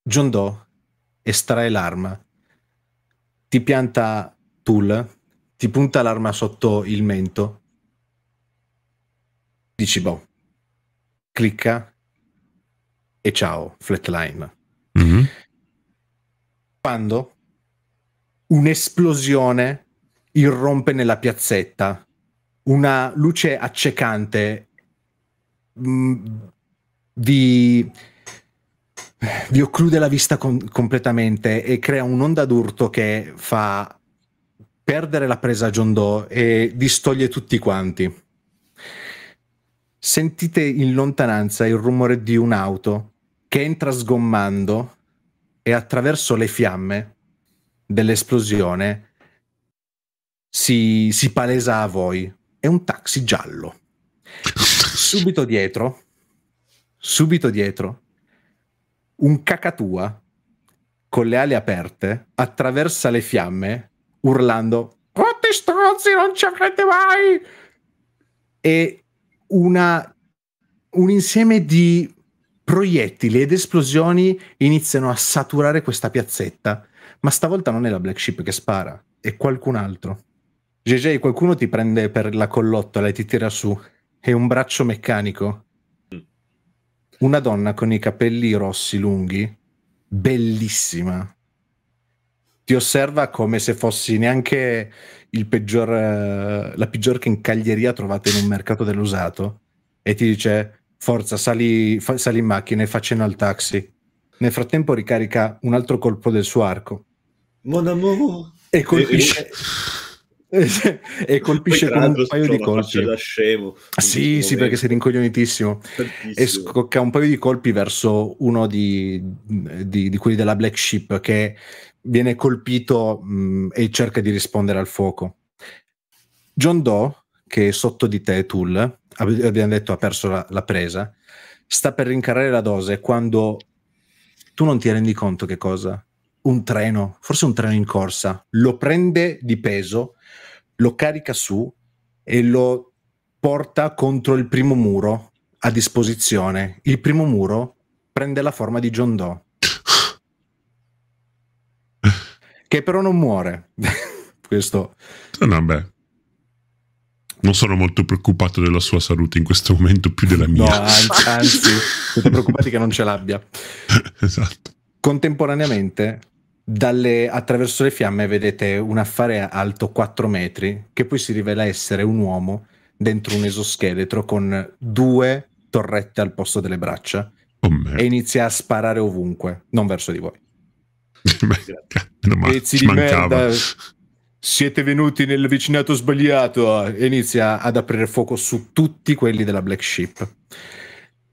John Doe estrae l'arma, ti pianta Tool, ti punta l'arma sotto il mento dici boh, clicca e ciao, flatline. Mm-hmm. Quando un'esplosione irrompe nella piazzetta, una luce accecante mh, mm, vi, vi occlude la vista con- completamente e crea un'onda d'urto che fa perdere la presa a John Doe e distoglie tutti quanti sentite in lontananza il rumore di un'auto che entra sgommando e attraverso le fiamme dell'esplosione si, si palesa a voi. È un taxi giallo. Subito dietro, subito dietro, un cacatua con le ali aperte attraversa le fiamme urlando quanti stronzi non ci avrete mai e una, un insieme di proiettili ed esplosioni iniziano a saturare questa piazzetta, ma stavolta non è la Black Ship che spara, è qualcun altro. GG, qualcuno ti prende per la collottola e ti tira su. È un braccio meccanico. Mm. Una donna con i capelli rossi lunghi, bellissima, ti osserva come se fossi neanche il peggior, eh, la peggior che incaglieria trovate in un mercato dell'usato e ti dice forza sali, fa, sali in macchina e fa cena al taxi. Nel frattempo ricarica un altro colpo del suo arco. Mon amour! E colpisce... <laughs> e colpisce con un paio di colpi. Da scemo, ah, sì, sì, perché sei rincoglionitissimo. E scocca un paio di colpi verso uno di, di, di quelli della Black ship che viene colpito mh, mm, e cerca di rispondere al fuoco. John Doe, che è sotto di te, Tool, abbiamo detto ha perso la, la presa, sta per rincarare la dose quando tu non ti rendi conto che cosa un treno, forse un treno in corsa, lo prende di peso, lo carica su e lo porta contro il primo muro a disposizione. Il primo muro prende la forma di John Doe, che però non muore. <laughs> Questo. Vabbè. Eh, non sono molto preoccupato della sua salute in questo momento, più della mia. No, anzi, anzi siete preoccupati che non ce l'abbia. <laughs> esatto. Contemporaneamente dalle, attraverso le fiamme vedete un affare alto 4 metri che poi si rivela essere un uomo dentro un esoscheletro con due torrette al posto delle braccia oh, e inizia a sparare ovunque, non verso di voi. Beh, <laughs> Pezzi di merda, siete venuti nel vicinato sbagliato e inizia ad aprire fuoco su tutti quelli della Black ship.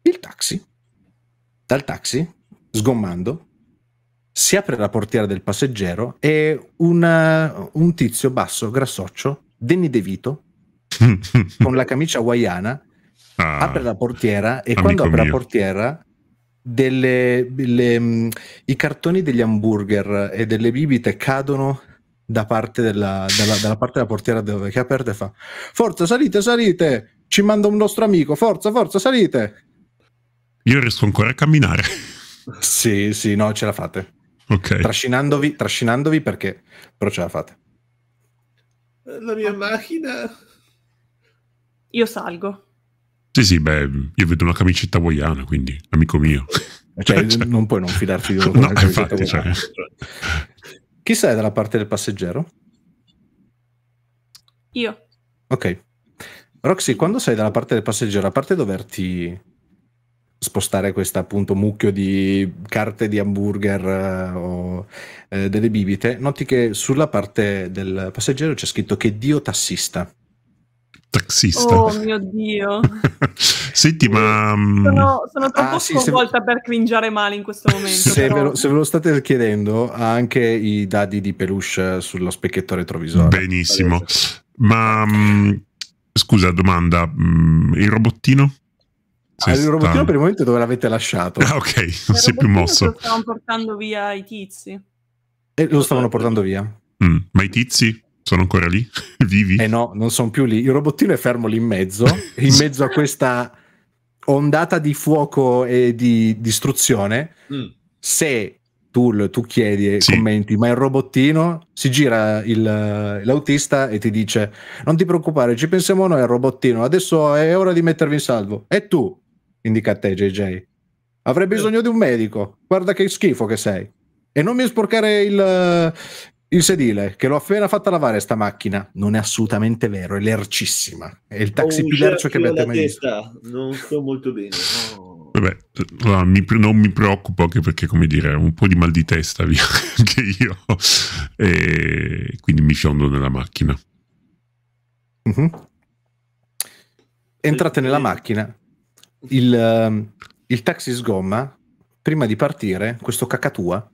Il taxi, dal taxi, sgommando, si apre la portiera del passeggero e una, eh, un tizio basso, grassoccio, Denny DeVito, <laughs> con la camicia hawaiana, ah, apre la portiera e quando apre mio. la portiera delle, delle, mm, i cartoni degli hamburger e delle bibite cadono da parte della, della, dalla parte della portiera dove, che è aperta e fa forza salite salite ci manda un nostro amico forza forza salite io riesco ancora a camminare sì sì no ce la fate Okay. Trascinandovi, trascinandovi perché però ce la fate. La mia macchina. Io salgo. Sì, sì, beh, io vedo una camicetta hawaiana, quindi amico mio. Eh, cioè, <laughs> cioè, non puoi non fidarti di <laughs> loro. No, infatti, cioè. Chi sei dalla parte del passeggero? Io. Ok. Roxy, quando sei dalla parte del passeggero, a parte doverti spostare questo appunto mucchio di carte di hamburger eh, o eh, delle bibite, noti che sulla parte del passeggero c'è scritto che Dio tassista. Taxista. Oh mio Dio. <laughs> Senti, ma... Mm, sono, sono troppo ah, sì, sconvolta se... per cringiare male in questo momento. Se, però... ve lo, se, ve lo, state chiedendo, ha anche i dadi di peluche sullo specchietto retrovisore. Benissimo. Ma... Mh, mm, scusa, domanda. Mh, mm, il robottino? Sì, il robotino per il momento dove l'avete lasciato? Ah, ok, non si è più mosso. Lo stavano portando via i tizi. E eh, lo stavano portando via. Mm, ma i tizi sono ancora lì? <laughs> Vivi? Eh no, non sono più lì. Il robottino è fermo lì in mezzo, <laughs> in mezzo a questa ondata di fuoco e di distruzione. Mm. Se tu, tu chiedi e sì. commenti, ma il robottino si gira il, l'autista e ti dice: Non ti preoccupare, ci pensiamo noi al robottino. Adesso è ora di mettervi in salvo. E tu, indica a te JJ. Avrei bisogno di un medico. Guarda che schifo che sei. E non mi sporcare il, eh, il sedile, che l'ho appena fatta lavare sta macchina. Non è assolutamente vero, è lercissima. È il taxi più lercio che avete mai testa. visto. Non sto molto bene. No. Vabbè, non mi preoccupo anche perché, come dire, un po' di mal di testa via, <laughs> anche io. E quindi mi fiondo nella macchina. Mm-hmm. Entrate nella macchina il, ehm, il taxi sgomma, prima di partire, questo cacatua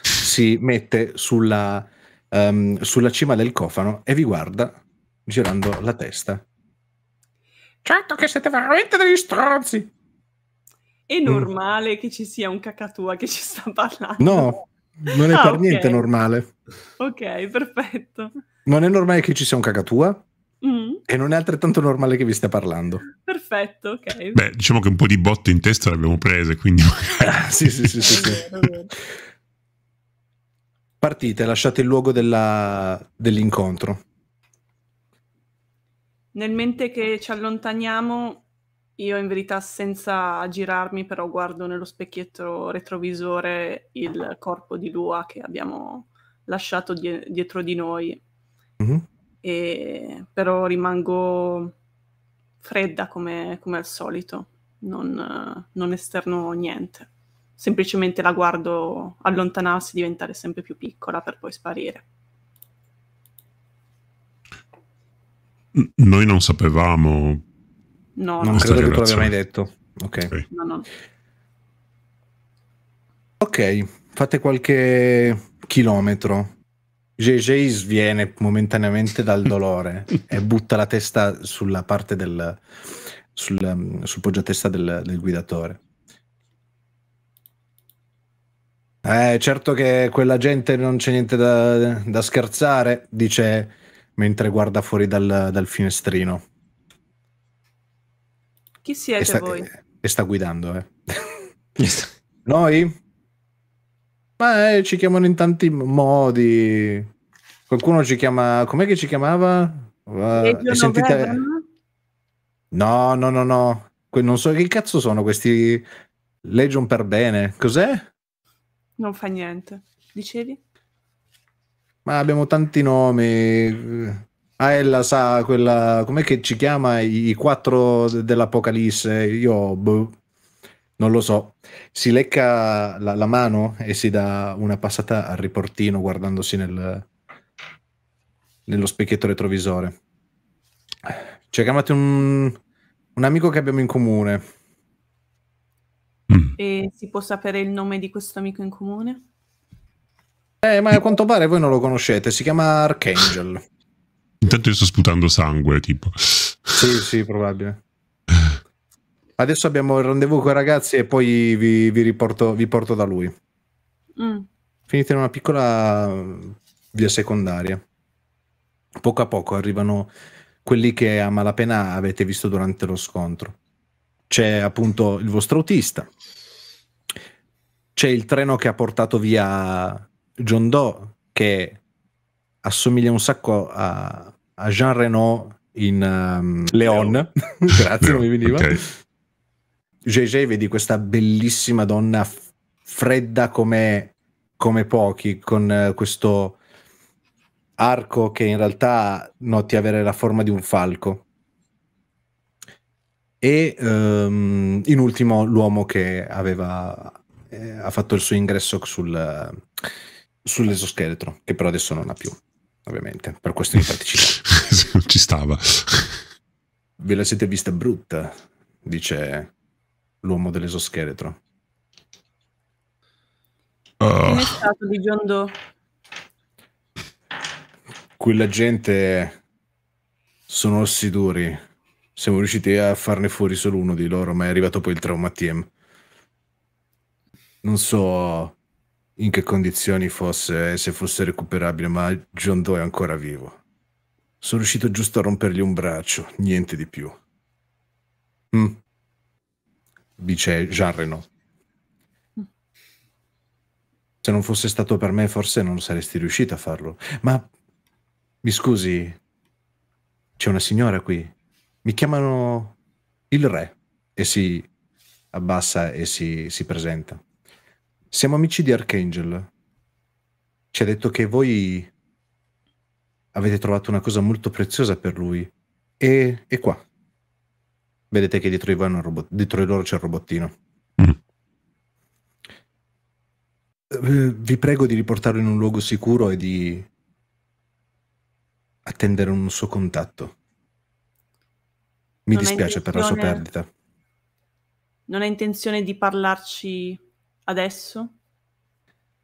si mette sulla, um, sulla cima del cofano e vi guarda girando la testa. Certo che siete veramente degli stronzi! È normale mm. che ci sia un cacatua che ci sta parlando. No, non è ah, per okay. niente normale. Ok, perfetto. Non è normale che ci sia un cacatua, Mm. E non è altrettanto normale che vi stia parlando. Perfetto, ok. Beh, diciamo che un po' di botte in testa le abbiamo prese, quindi magari... sì, sì, sì, sì, sì. Partite, lasciate il luogo della... dell'incontro. Nel mente che ci allontaniamo, io in verità senza girarmi però guardo nello specchietto retrovisore il corpo di Lua che abbiamo lasciato die- dietro di noi. Mm-hmm e, però rimango fredda come, come al solito, non, non, esterno niente. Semplicemente la guardo allontanarsi, diventare sempre più piccola per poi sparire. Noi non sapevamo. No, non credo che tu l'abbia mai detto. Ok. okay. No, no. Ok, fate qualche chilometro JJ sviene momentaneamente dal dolore e butta la testa sulla parte del sul, mm, sul poggiatesta del, del guidatore. Eh, certo che quella gente non c'è niente da, da scherzare, dice mentre guarda fuori dal, dal finestrino. Chi siete e sta, voi? E sta guidando, eh. Noi? Ma eh, ci chiamano in tanti modi. Qualcuno ci chiama. Com'è che ci chiamava? Uh, sentite... No, no, no, no. Que- non so che cazzo sono questi Legion per bene. Cos'è? Non fa niente. Dicevi? Ma abbiamo tanti nomi. Ah, Aella sa quella. Com'è che ci chiama? I, i quattro dell'Apocalisse. Io. Boh non lo so, si lecca la, la, mano e si dà una passata al riportino guardandosi nel, nello specchietto retrovisore. Ci cioè, chiamate un, un, amico che abbiamo in comune. Mm. E si può sapere il nome di questo amico in comune? Eh, ma a quanto pare voi non lo conoscete, si chiama Archangel. Intanto io sto sputando sangue, tipo. Sì, sì, probabile. Adesso abbiamo il rendezvous con i ragazzi e poi vi, vi riporto, vi porto da lui. Mm. Finite in una piccola mm, via secondaria. Poco a poco arrivano quelli che a malapena avete visto durante lo scontro. C'è appunto il vostro autista, c'è il treno che ha portato via John Doe, che assomiglia un sacco a, a Jean Renault in um, Leon. <laughs> Grazie, non mi veniva. Okay. JJ vedi questa bellissima donna fredda come, come, pochi, con uh, questo arco che in realtà noti avere la forma di un falco. E um, in ultimo l'uomo che aveva, eh, ha fatto il suo ingresso sul, sull'esoscheletro, che però adesso non ha più, ovviamente, per questo di praticità. <laughs> ci stava. Ve la siete vista brutta, dice l'uomo dell'esoscheletro. Oh. Che è stato di John Doe? Quella gente sono ossi duri. Siamo riusciti a farne fuori solo uno di loro, ma è arrivato poi il trauma TM. Non so in che condizioni fosse, se fosse recuperabile, ma John Doe è ancora vivo. Sono riuscito giusto a rompergli un braccio, niente di più. Mm dice Jean Reno. Se non fosse stato per me, forse non saresti riuscito a farlo. Ma mi scusi, c'è una signora qui. Mi chiamano il re e si abbassa e si, si presenta. Siamo amici di Archangel. Ci ha detto che voi avete trovato una cosa molto preziosa per lui. E è qua vedete che dietro di, voi hanno robot- dietro di loro c'è il robottino. Mm. Eh, vi prego di riportarlo in un luogo sicuro e di attendere un suo contatto. Mi non dispiace per la sua perdita. Non ha intenzione di parlarci adesso?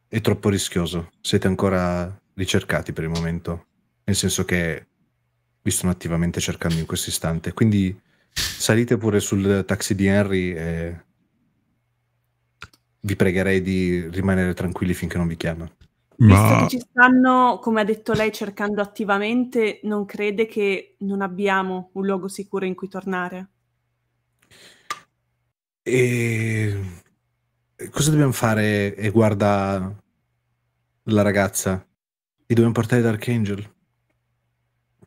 È troppo rischioso. Siete ancora ricercati per il momento. Nel senso che vi sono attivamente cercando in questo istante. Quindi Salite pure sul taxi di Henry e vi pregherei di rimanere tranquilli finché non vi chiama. Ma... Visto che ci stanno, come ha detto lei, cercando attivamente, non crede che non abbiamo un luogo sicuro in cui tornare? E cosa dobbiamo fare? E guarda la ragazza. Li dobbiamo portare da Archangel.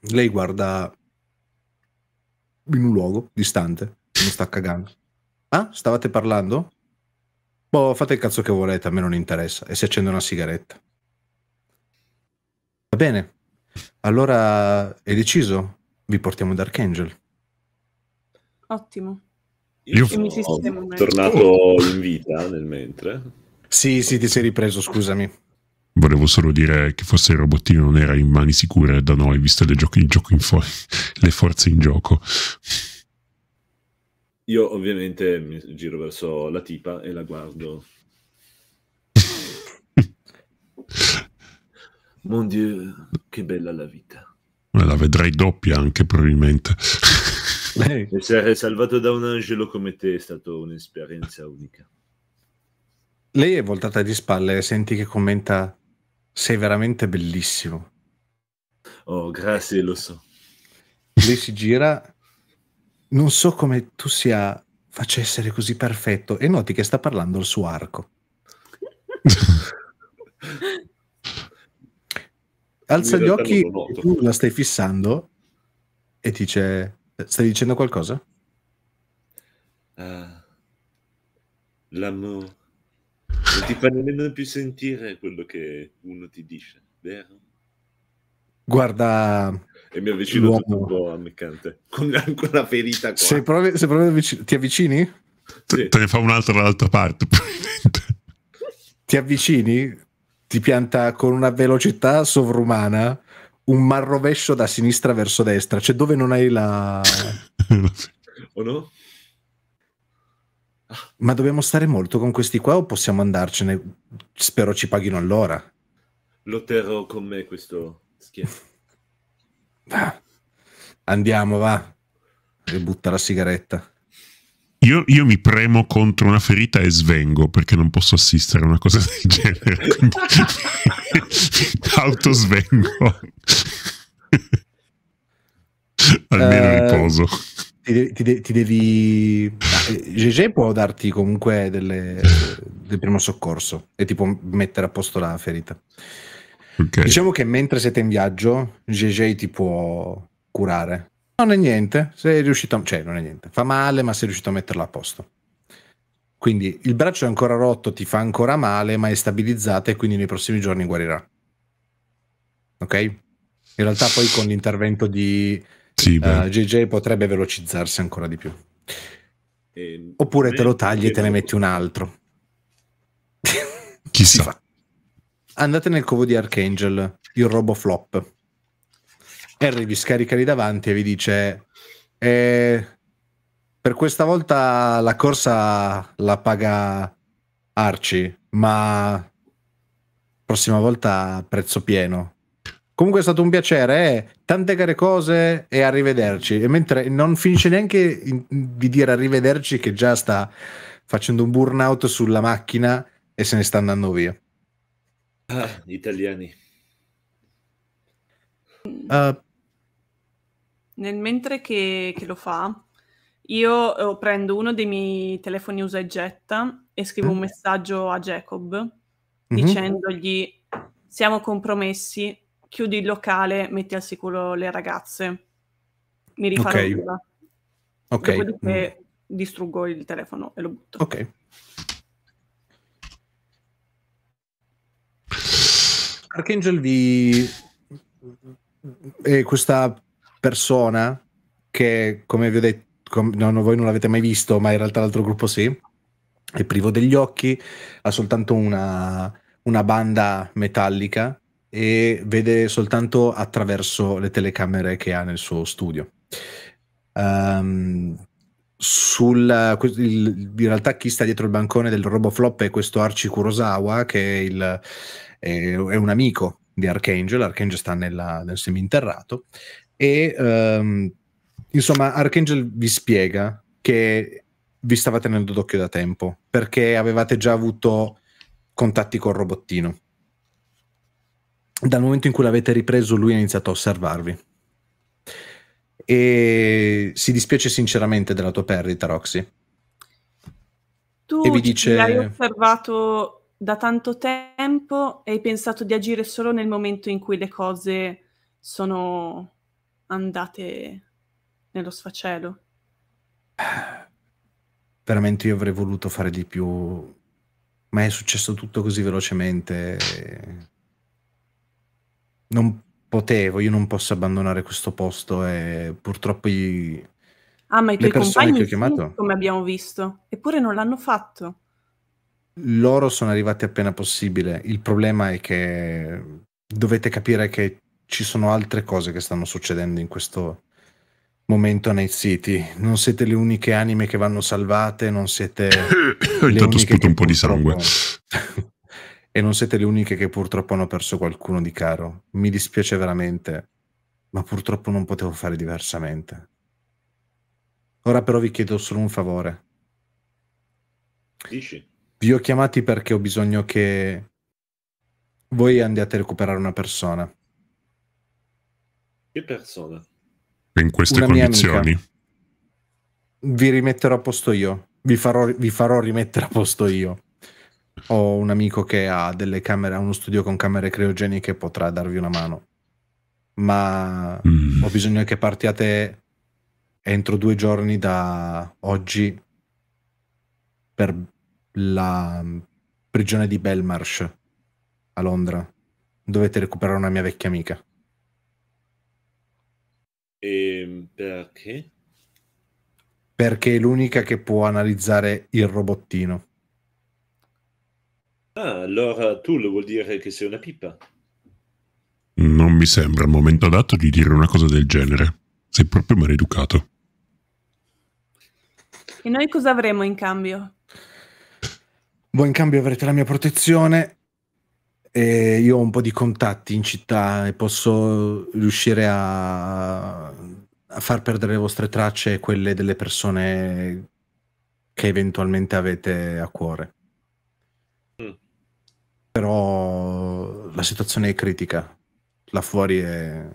Lei guarda in un luogo distante, Mi sta cagando. Ah, stavate parlando? Boh, fate il cazzo che volete, a me non interessa. E si accende una sigaretta. Va bene. Allora è deciso? Vi portiamo Dark Angel. Ottimo. Io sono tornato oh. in vita nel mentre. Sì, sì, ti sei ripreso, scusami. Volevo solo dire che forse il robottino non era in mani sicure da noi, visto le, giochi, in fo- <laughs> le forze in gioco. Io ovviamente mi giro verso la tipa e la guardo. <laughs> Mon Dieu, che bella la vita. Ma la vedrai doppia anche probabilmente. Essere eh, salvato da un angelo come te è stata un'esperienza unica. Lei è voltata di spalle, senti che commenta sei veramente bellissimo. Oh, grazie, lo so. Lei si gira. Non so come tu sia faccia essere così perfetto e noti che sta parlando il suo arco. <laughs> Alza gli occhi, tu la stai fissando e dice, stai dicendo qualcosa? Uh, ah. l'amore non ti fa nemmeno più sentire quello che uno ti dice, vero? Guarda... E mi avvicino l'uomo. un po' a ammiccante, con una ferita qua. Se provi, se provi avvicin- ti avvicini? Sì. Te ne fa un'altra dall'altra parte, Ti avvicini, ti pianta con una velocità sovrumana un marrovescio da sinistra verso destra, cioè dove non hai la... <laughs> o no? Ma dobbiamo stare molto con questi qua o possiamo andarcene? Spero ci paghino all'ora. Lo terrò con me questo schifo. <laughs> Va. Andiamo, va. E butta la sigaretta. Io, io, mi premo contro una ferita e svengo perché non posso assistere a una cosa del genere. <laughs> Autosvengo. <laughs> Almeno uh, riposo. Eh, ti, de- ti, de- ti devi... GG eh, può darti comunque delle, del primo soccorso e ti può mettere a posto la ferita. Okay. Diciamo che mentre siete in viaggio, GG ti può curare. Non è niente, sei riuscito a... cioè non è niente, fa male ma sei riuscito a metterla a posto. Quindi il braccio è ancora rotto, ti fa ancora male, ma è stabilizzato e quindi nei prossimi giorni guarirà. Ok? In realtà poi con l'intervento di sì, uh, eh, JJ potrebbe velocizzarsi ancora di più. Eh, Oppure te lo tagli e te ne metti un altro. Chissà. Andate nel covo di Archangel, il robo flop. Harry vi scarica lì davanti e vi dice: eh, Per questa volta la corsa la paga Arci, ma prossima volta prezzo pieno. Comunque è stato un piacere, eh? tante care cose e arrivederci. E mentre non finisce neanche di dire arrivederci che già sta facendo un burnout sulla macchina e se ne sta andando via. Ah, gli italiani. Uh. Nel mentre che, che, lo fa, io eh, prendo uno dei miei telefoni usa e getta e scrivo mm. un messaggio a Jacob mm-hmm. dicendogli siamo compromessi, chiudi il locale, metti al sicuro le ragazze, mi rifarò okay. nulla. Ok. Dopodiché mm. distruggo il telefono e lo butto. Ok. Archangel vi... è eh, questa persona che, come vi ho detto, com... no, no, voi non l'avete mai visto, ma in realtà l'altro gruppo sì, è privo degli occhi, ha soltanto una, una banda metallica e vede soltanto attraverso le telecamere che ha nel suo studio. Um, ehm, sulla, il, in realtà chi sta dietro il bancone del Roboflop è questo Arci Kurosawa che è, il, è, è un amico di Archangel, Archangel sta nella, nel seminterrato e um, insomma Archangel vi spiega che vi stava tenendo d'occhio da tempo perché avevate già avuto contatti col robottino dal momento in cui l'avete ripreso lui ha iniziato a osservarvi. E si dispiace sinceramente della tua perdita, Roxy. Tu e vi dice... l'hai osservato da tanto tempo e hai pensato di agire solo nel momento in cui le cose sono andate nello sfacelo. Veramente io avrei voluto fare di più, ma è successo tutto così velocemente. E non potevo, io non posso abbandonare questo posto e purtroppo i... Ah, ma i tuoi compagni che ho chiamato, sì, come abbiamo visto, eppure non l'hanno fatto. Loro sono arrivati appena possibile. Il problema è che dovete capire che ci sono altre cose che stanno succedendo in questo momento a Night City. Non siete le uniche anime che vanno salvate, non siete... <coughs> Intanto sputo un po' di sangue e non siete le uniche che purtroppo hanno perso qualcuno di caro. Mi dispiace veramente, ma purtroppo non potevo fare diversamente. Ora però vi chiedo solo un favore. Dici? Vi ho chiamati perché ho bisogno che voi andiate a recuperare una persona. Che persona? In queste una condizioni. Vi rimetterò a posto io. Vi farò, vi farò rimettere a posto io ho un amico che ha delle camere, ha uno studio con camere criogeniche, potrà darvi una mano. Ma mm. ho bisogno che partiate entro due giorni da oggi per la prigione di Belmarsh a Londra. Dovete recuperare una mia vecchia amica. E ehm, perché? Perché è l'unica che può analizzare il robottino. Ah, allora Tull vuol dire che sei una pippa. Non mi sembra il momento adatto di dire una cosa del genere. Sei proprio maleducato. E noi cosa avremo in cambio? Voi in cambio avrete la mia protezione e io ho un po' di contatti in città e posso riuscire a, a far perdere le vostre tracce e quelle delle persone che eventualmente avete a cuore però la situazione è critica. Là fuori è,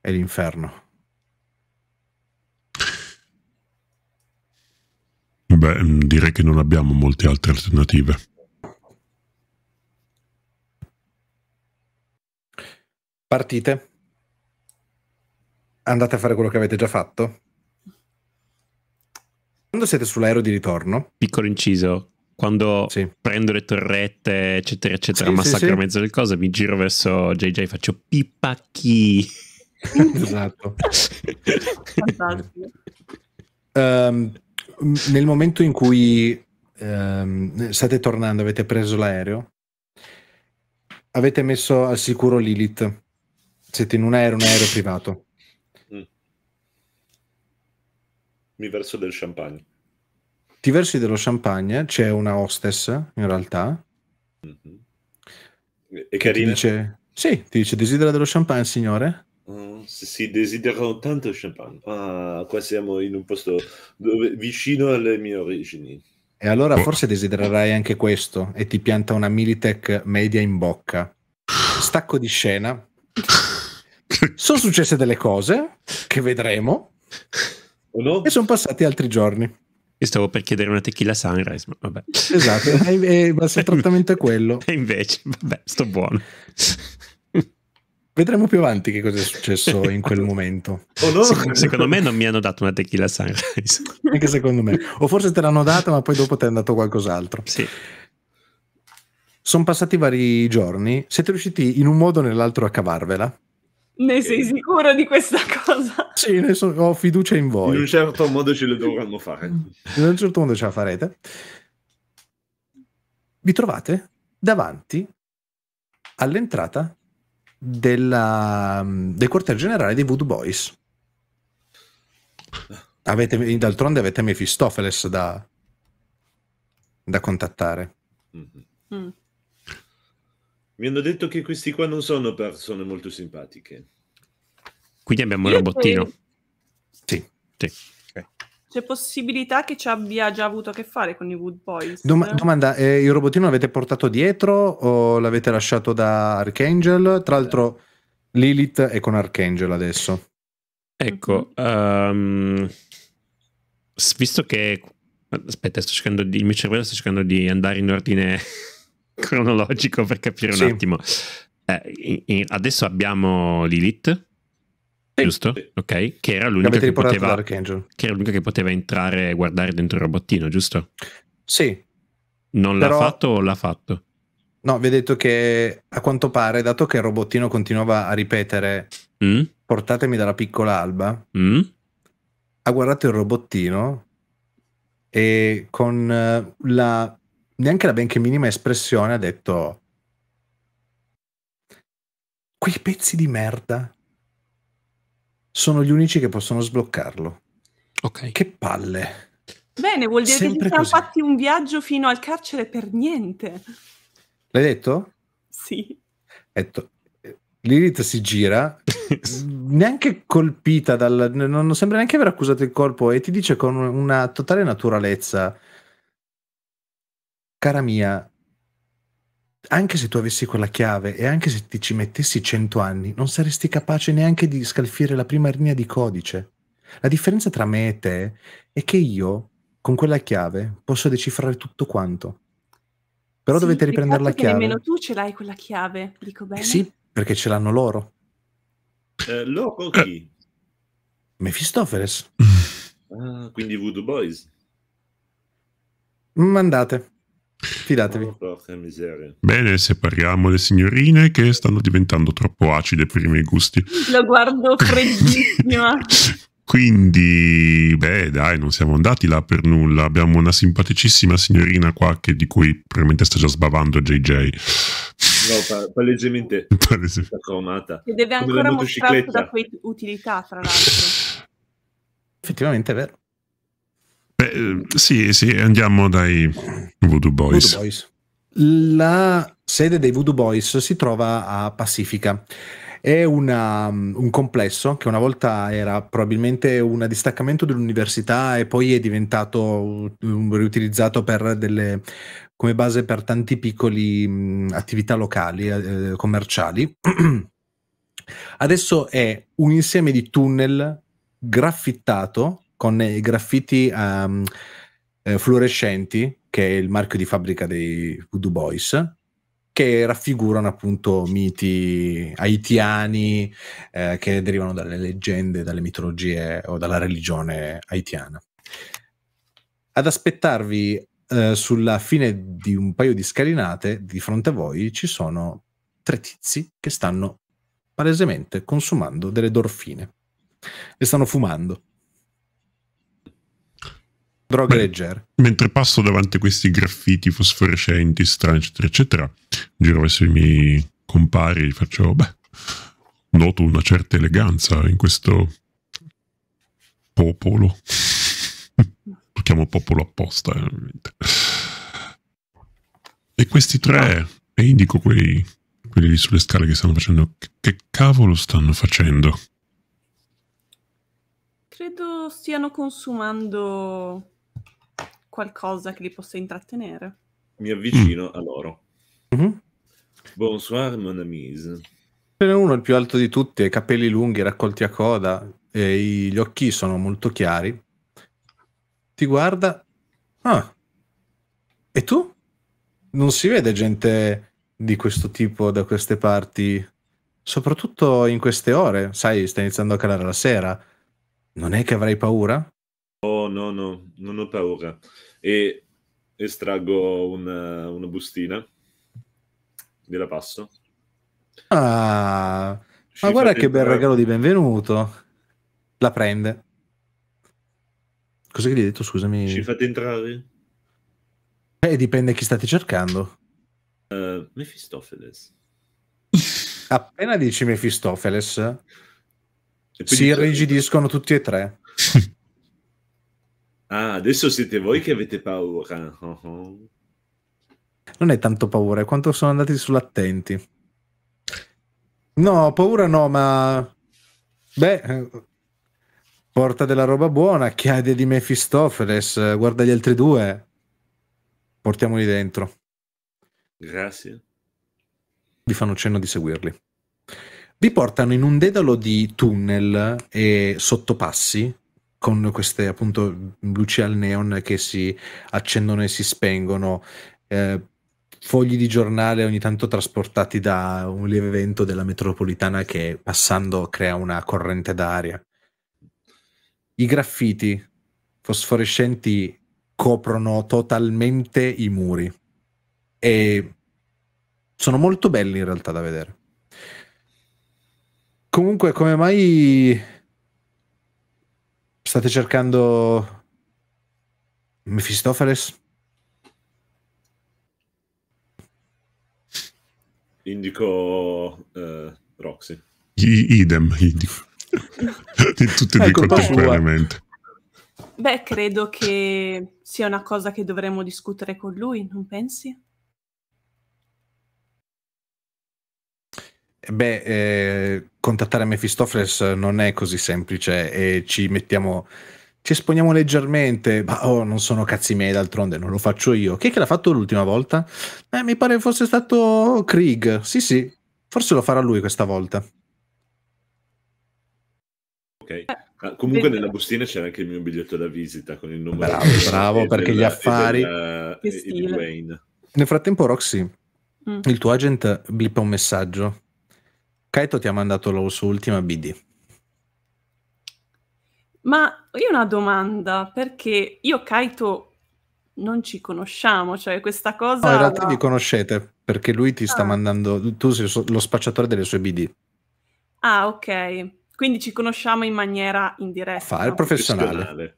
è l'inferno. Beh, mm, direi che non abbiamo molte altre alternative. Partite. Andate a fare quello che avete già fatto. Quando siete sull'aereo di ritorno. Piccolo inciso, quando sì. prendo le torrette, eccetera, eccetera, sì, massacro sì, mezzo sì. le cose, mi giro verso JJ e faccio pipacchi. esatto. um, nel momento in cui um, state tornando, avete preso l'aereo, avete messo al sicuro Lilith. Siete in un aereo, un aereo privato. Mm. Mi verso del champagne ti versi dello champagne, c'è una hostess in realtà. Mm-hmm. E carina. Ti dice, sì, ti dice desidera dello champagne, signore? Uh, sì, sì, desidero tanto champagne. Ah, qua siamo in un posto dove, vicino alle mie origini. E allora forse desidererai anche questo e ti pianta una Militech media in bocca. Stacco di scena. Sono successe delle cose che vedremo. No? E sono passati altri giorni. Io stavo per chiedere una tequila sunrise, ma vabbè. Esatto, è, è, è quello. E invece, vabbè, sto buono. Vedremo più avanti che cosa è successo <laughs> in quel momento. Oh no. Se, secondo me non mi hanno dato una tequila sunrise. <laughs> Anche secondo me. O forse te l'hanno data, ma poi dopo ti è andato qualcos'altro. Sì. Sono passati vari giorni. Siete riusciti in un modo o nell'altro a cavarvela? Ne sei sicuro di questa <laughs> cosa? Sì, ne so, ho fiducia in voi. In un certo modo ce le dovranno fare. In un certo modo ce la farete. Vi trovate davanti all'entrata della, mm, del quartier generale dei Wood Boys. Avete, d'altronde avete Mephistopheles da, da contattare. Mm-hmm. Mm. Mi hanno detto che questi qua non sono persone molto simpatiche. Quindi abbiamo un robottino. Sì, sì. Okay. C'è possibilità che ci abbia già avuto a che fare con i Wood Boys? Dom- domanda, eh, il robottino l'avete portato dietro o l'avete lasciato da Archangel? Tra l'altro Lilith è con Archangel adesso. Ecco, um, visto che... Aspetta, sto cercando di... il mio cervello sta cercando di andare in ordine cronologico per capire sì. un attimo. Eh, in, in, adesso abbiamo Lilith, sì. giusto? Ok, che era, l'unica che, poteva, che era l'unica che poteva entrare e guardare dentro il robottino, giusto? Sì. Non Però... l'ha fatto o l'ha fatto? No, vi ho detto che a quanto pare, dato che il robottino continuava a ripetere mm? portatemi dalla piccola alba, mm? ha guardato il robottino e con eh, la neanche la benché minima espressione ha detto quei pezzi di merda sono gli unici che possono sbloccarlo. Ok. Che palle. Bene, vuol dire Sempre che ci siamo fatti un viaggio fino al carcere per niente. L'hai detto? Sì. Detto. Lilith si gira, <laughs> neanche colpita dal... non sembra neanche aver accusato il colpo e ti dice con una totale naturalezza cara mia, anche se tu avessi quella chiave e anche se ti ci mettessi cento anni, non saresti capace neanche di scalfire la prima linea di codice. La differenza tra me e te è che io, con quella chiave, posso decifrare tutto quanto. Però sì, dovete riprendere la chiave. Nemmeno tu ce l'hai quella chiave, dico bene. Eh sì, perché ce l'hanno loro. Eh, loro chi? <coughs> Mefistofeles. Ah, quindi Voodoo Boys. Mandate. Mm, Fidatevi. Oh, Bene, separiamo le signorine che stanno diventando troppo acide per i miei gusti. Lo guardo <laughs> freddissima. Quindi, beh, dai, non siamo andati là per nulla. Abbiamo una simpaticissima signorina qua che, di cui probabilmente sta già sbavando JJ. No, palesemente. palesemente. <laughs> cromata. Che deve ancora mostrarsi da quei utilità, tra l'altro. Effettivamente è vero. Beh, sì, sì, andiamo dai Voodoo Boys. Voodoo Boys. La sede dei Voodoo Boys si trova a Pacifica. È una, un complesso che una volta era probabilmente un distaccamento dell'università e poi è diventato mm, riutilizzato delle, come base per tanti piccoli mh, mm, attività locali, eh, eh commerciali. <clears throat> Adesso è un insieme di tunnel graffittato con i graffiti um, eh, fluorescenti, che è il marchio di fabbrica dei Voodoo Boys, che raffigurano appunto miti haitiani eh, che derivano dalle leggende, dalle mitologie o dalla religione haitiana. Ad aspettarvi eh, sulla fine di un paio di scalinate di fronte a voi ci sono tre tizi che stanno palesemente consumando delle dorfine. Le stanno fumando Drogregger. Mentre passo davanti a questi graffiti fosforescenti, strani, eccetera, eccetera, giro verso i miei compari faccio, beh, noto una certa eleganza in questo popolo. <laughs> Lo chiamo popolo apposta, eh, ovviamente. e questi tre, e indico quei, quelli lì sulle scale che stanno facendo, che cavolo stanno facendo? Credo stiano consumando qualcosa che li possa intrattenere. Mi avvicino a loro. Mm-hmm. Bonsoir, mon amis. Ce n'è uno, il più alto di tutti, ha i capelli lunghi, raccolti a coda, gli occhi sono molto chiari. Ti guarda. Ah. E tu? Non si vede gente di questo tipo da queste parti, soprattutto in queste ore. Sai, sta iniziando a calare la sera. Non è che avrai paura? Oh, no, no, non ho paura. E estraggo una, una bustina, gliela passo. Ah, Ci ma guarda che bel regalo di benvenuto. La prende. Cosa che gli hai detto, scusami? Ci fate entrare? Eh, dipende chi state cercando. Uh, eh, Mefistofeles. <laughs> Appena dici Mefistofeles, si irrigidiscono tutti e tre. <laughs> Ah, adesso siete voi che avete paura. Oh oh. Non è tanto paura, è quanto sono andati sull'attenti. No, paura no, ma... Beh, porta della roba buona, chiede di Mefistofeles, guarda gli altri due, portiamoli dentro. Grazie. Vi fanno cenno di seguirli. Vi portano in un dedalo di tunnel e sottopassi con queste appunto luci al neon che si accendono e si spengono, eh, fogli di giornale ogni tanto trasportati da un lieve vento della metropolitana che passando crea una corrente d'aria. I graffiti fosforescenti coprono totalmente i muri e sono molto belli in realtà da vedere. Comunque, come mai State cercando Mefistofeles? Indico eh, Roxy. I- idem, indico. <laughs> Di tutti e ecco, Beh, credo che sia una cosa che dovremmo discutere con lui, non pensi? Beh, eh, contattare Mephistopheles non è così semplice e ci mettiamo, ci esponiamo leggermente, ma oh, non sono cazzi miei d'altronde, non lo faccio io. Chi è che l'ha fatto l'ultima volta? Eh, mi pare fosse stato Krieg, sì sì, forse lo farà lui questa volta. Ok, ah, comunque nella bustina c'era anche il mio biglietto da visita con il numero. Bravo, bravo, perché della, gli affari... Della, che stile. Nel frattempo Roxy, mm. il tuo agent blippa un messaggio Kaito ti ha mandato lo su Ultima BD. Ma io ho una domanda, perché io Kaito non ci conosciamo, cioè questa cosa... No, in realtà vi conoscete, perché lui ti ah. sta mandando, tu sei lo spacciatore delle sue BD. Ah, ok. Quindi ci conosciamo in maniera indiretta. Fa il professionale.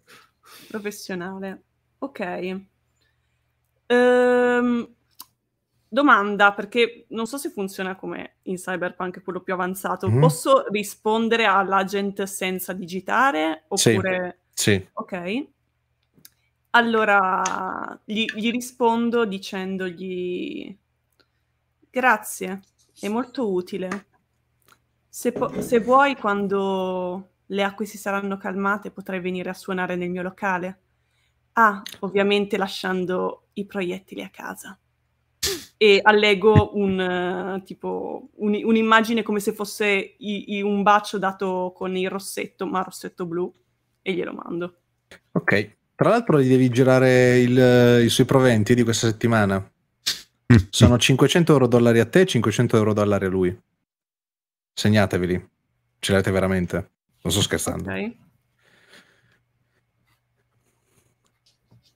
Professionale. Ok. Ehm, domanda, perché non so se funziona come in Cyberpunk, quello più avanzato. Mm-hmm. Posso rispondere all'agent senza digitare? Oppure... Sì, sì. Ok. Allora, gli, gli rispondo dicendogli grazie, è molto utile. Se, po- se vuoi, quando le acque si saranno calmate, potrai venire a suonare nel mio locale. Ah, ovviamente lasciando i proiettili a casa e allego un, eh, tipo, un, un'immagine come se fosse i, i, un bacio dato con il rossetto, ma rossetto blu, e glielo mando. Ok, tra l'altro gli devi girare il, eh, i suoi proventi di questa settimana. <laughs> Sono 500 euro dollari a te, 500 euro dollari a lui. Segnateveli, ce l'avete veramente. Non sto scherzando. Okay.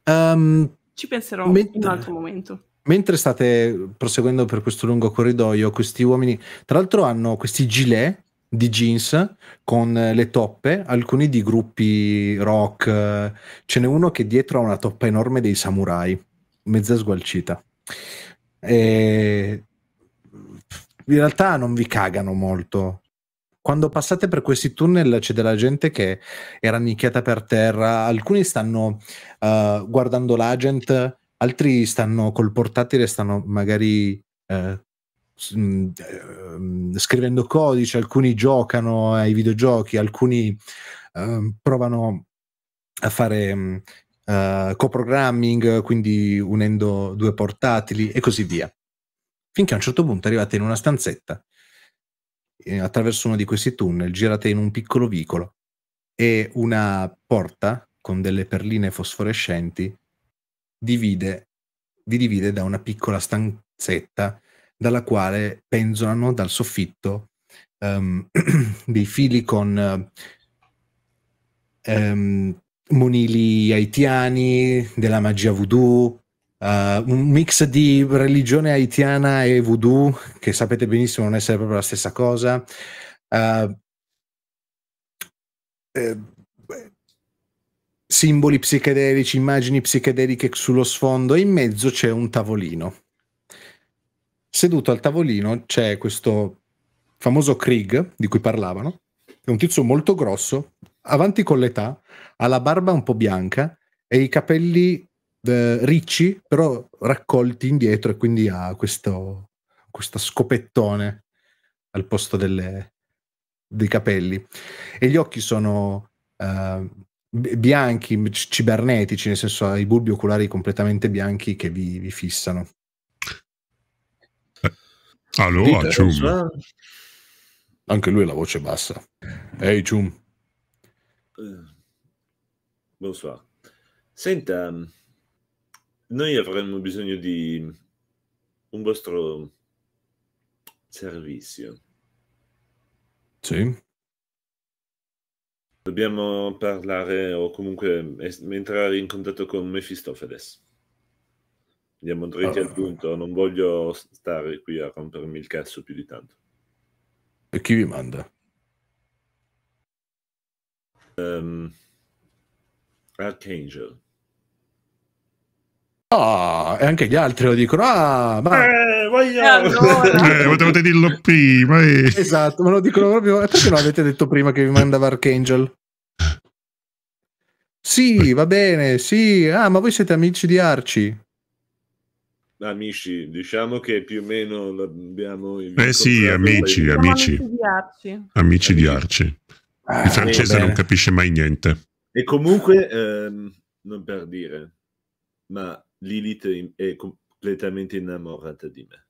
Um, Ci penserò met- in un altro momento. Mentre state proseguendo per questo lungo corridoio, questi uomini, tra l'altro, hanno questi gilet di jeans con eh, le toppe, alcuni di gruppi rock. Eh, ce n'è uno che dietro ha una toppa enorme dei samurai, mezza sgualcita. E in realtà non vi cagano molto. Quando passate per questi tunnel c'è della gente che era nicchiata per terra, alcuni stanno uh, guardando l'agent altri stanno col portatile, stanno magari eh, mm, ehm, scrivendo codice, alcuni giocano ai videogiochi, alcuni eh, provano a fare mm, eh, co quindi unendo due portatili e così via. Finché a un certo punto arrivate in una stanzetta, eh, attraverso uno di questi tunnel, girate in un piccolo vicolo e una porta con delle perline fosforescenti divide, vi divide da una piccola stanzetta dalla quale penzolano dal soffitto um, <clears throat> dei fili con um, monili haitiani, della magia voodoo, Uh, un mix di religione haitiana e voodoo, che sapete benissimo non essere proprio la stessa cosa. Uh, eh, eh simboli psichedelici, immagini psichedeliche sullo sfondo e in mezzo c'è un tavolino. Seduto al tavolino c'è questo famoso Krieg di cui parlavano, è un tizio molto grosso, avanti con l'età, ha la barba un po' bianca e i capelli eh, ricci, però raccolti indietro e quindi ha questo, questo scopettone al posto delle, dei capelli. E gli occhi sono eh, bianchi, cibernetici, nel senso i bulbi oculari completamente bianchi che vi, vi fissano. Eh, allora, Chum. Anche lui ha la voce bassa. Ehi, Chum. Bonsoir. Eh, Senta, mm, noi avremmo bisogno di un vostro servizio. Sì. Dobbiamo parlare o comunque entrare in contatto con Mefistofeles. Andiamo ah. dritti allora. al punto, non voglio stare qui a rompermi il cazzo più di tanto. E chi vi manda? Um, Archangel. Oh, e anche gli altri lo dicono, ah, ma... Eh, voglio... Eh, allora. Eh, potevate dirlo prima. Eh. Esatto, me lo dicono proprio... E perché non avete detto prima che vi mandava Archangel? Sì, va bene, sì. Ah, ma voi siete amici di Arci? Amici, diciamo che più o meno abbiamo... Eh sì, amici, amici. Amici di Arci. Amici di Arci. Ah, Il francese non capisce mai niente. E comunque, ehm, non per dire, ma Lilith è completamente innamorata di me.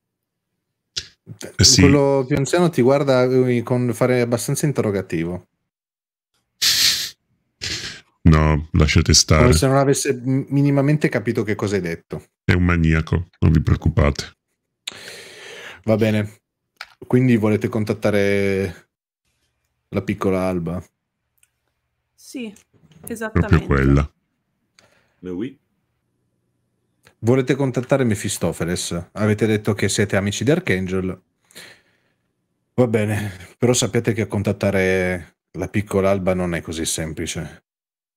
Eh, sì. Quello più anziano ti guarda eh, con fare abbastanza interrogativo. No, lasciate stare. Come se non avesse minimamente capito che cosa hai detto. È un maniaco, non vi preoccupate. Va bene. Quindi volete contattare la piccola Alba? Sì, esattamente. Proprio quella. oui. Volete contattare Mephistopheles? Avete detto che siete amici di Archangel. Va bene, però sappiate che contattare la piccola Alba non è così semplice.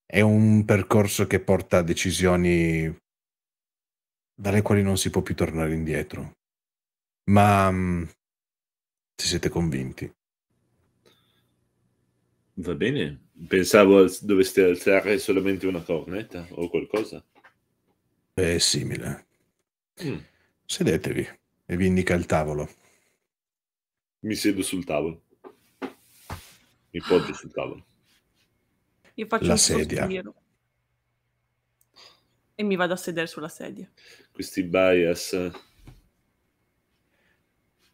È un percorso che porta a decisioni dalle quali non si può più tornare indietro. Ma mm, se siete convinti. Va bene, pensavo doveste alzare solamente una cornetta o qualcosa è simile. Mm. Sedetevi e vi indica il tavolo. Mi siedo sul tavolo. Mi poggio sul tavolo. Io faccio la sedia. E mi vado a sedere sulla sedia. Questi bias.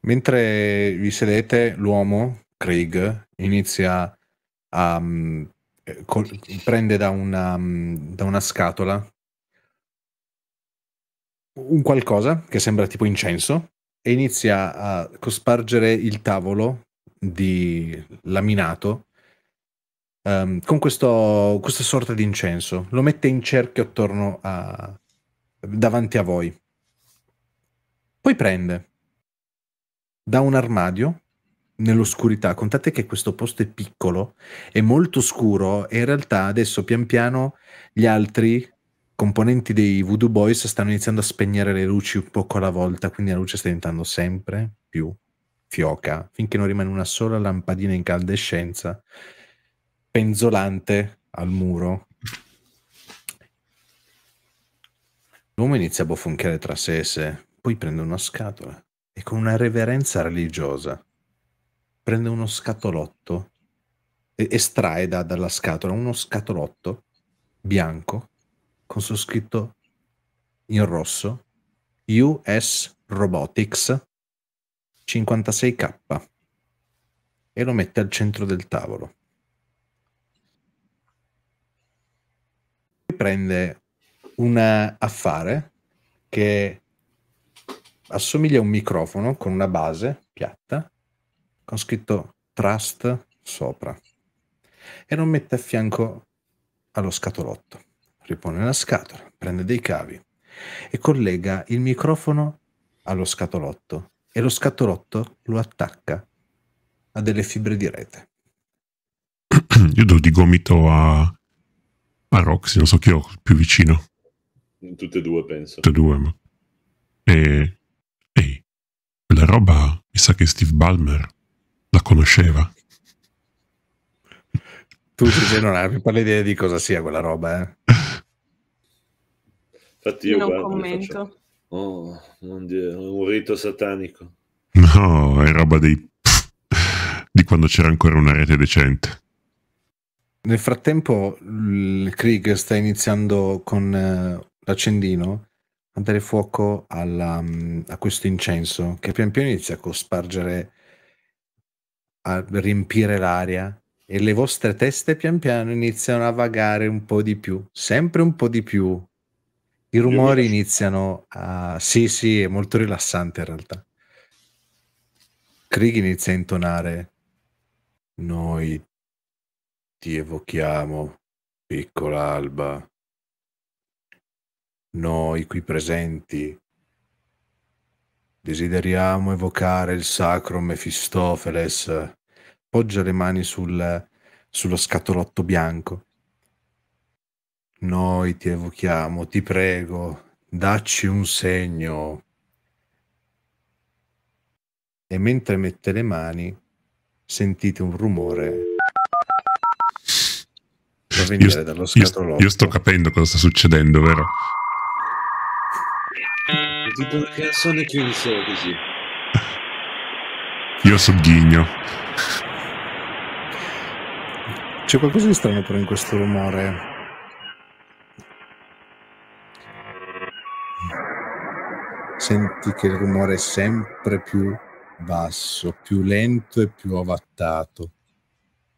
Mentre vi sedete, l'uomo, Craig, inizia a... Um, col- prende da una, um, da una scatola un qualcosa che sembra tipo incenso e inizia a cospargere il tavolo di laminato um, con questo, questa sorta di incenso. Lo mette in cerchio attorno a, davanti a voi. Poi prende da un armadio nell'oscurità. Contate che questo posto è piccolo, è molto scuro e in realtà adesso pian piano gli altri componenti dei Voodoo Boys stanno iniziando a spegnere le luci un poco alla volta, quindi la luce sta diventando sempre più fioca, finché non rimane una sola lampadina in incandescenza penzolante al muro. L'uomo inizia a bofonchiare tra sé e sé, poi prende una scatola e con una reverenza religiosa prende uno scatolotto, e estrae da, dalla scatola uno scatolotto bianco con su scritto in rosso US Robotics 56K e lo mette al centro del tavolo. Prende un affare che assomiglia a un microfono con una base piatta con scritto Trust sopra e lo mette a fianco allo scatolotto ripone la scatola, prende dei cavi e collega il microfono allo scatolotto e lo scatolotto lo attacca a delle fibre di rete. <clears throat> Io do di gomito a, a Roxy, non so chi ho più vicino. Tutte e due, penso. Tutte e due, ma... E... Ehi, quella roba mi sa che Steve Balmer la conosceva. Tu Gigi, non hai più idea di cosa sia quella roba, eh? Infatti io non guardo, commento. Oh, mon Dio, un rito satanico. No, è roba dei... di quando c'era ancora una rete decente. Nel frattempo il Krieg sta iniziando con eh, l'accendino a dare fuoco alla, mm, a questo incenso che pian piano inizia a cospargere, a riempire l'aria e le vostre teste pian piano iniziano a vagare un po' di più, sempre un po' di più. I rumori iniziano a... Sì, sì, è molto rilassante in realtà. Krieg inizia a intonare. Noi ti evochiamo, piccola alba. Noi qui presenti desideriamo evocare il sacro Mefistofeles appoggia le mani sul, sullo scatolotto bianco. Noi ti evochiamo, ti prego, dacci un segno. E mentre mette le mani, sentite un rumore provenire io, dallo scatolotto. Io, io sto capendo cosa sta succedendo, vero? tipo una canzone che inizia così. Io sogghigno. C'è qualcosa di strano però in questo rumore. Senti che il rumore è sempre più basso, più lento e più ovattato.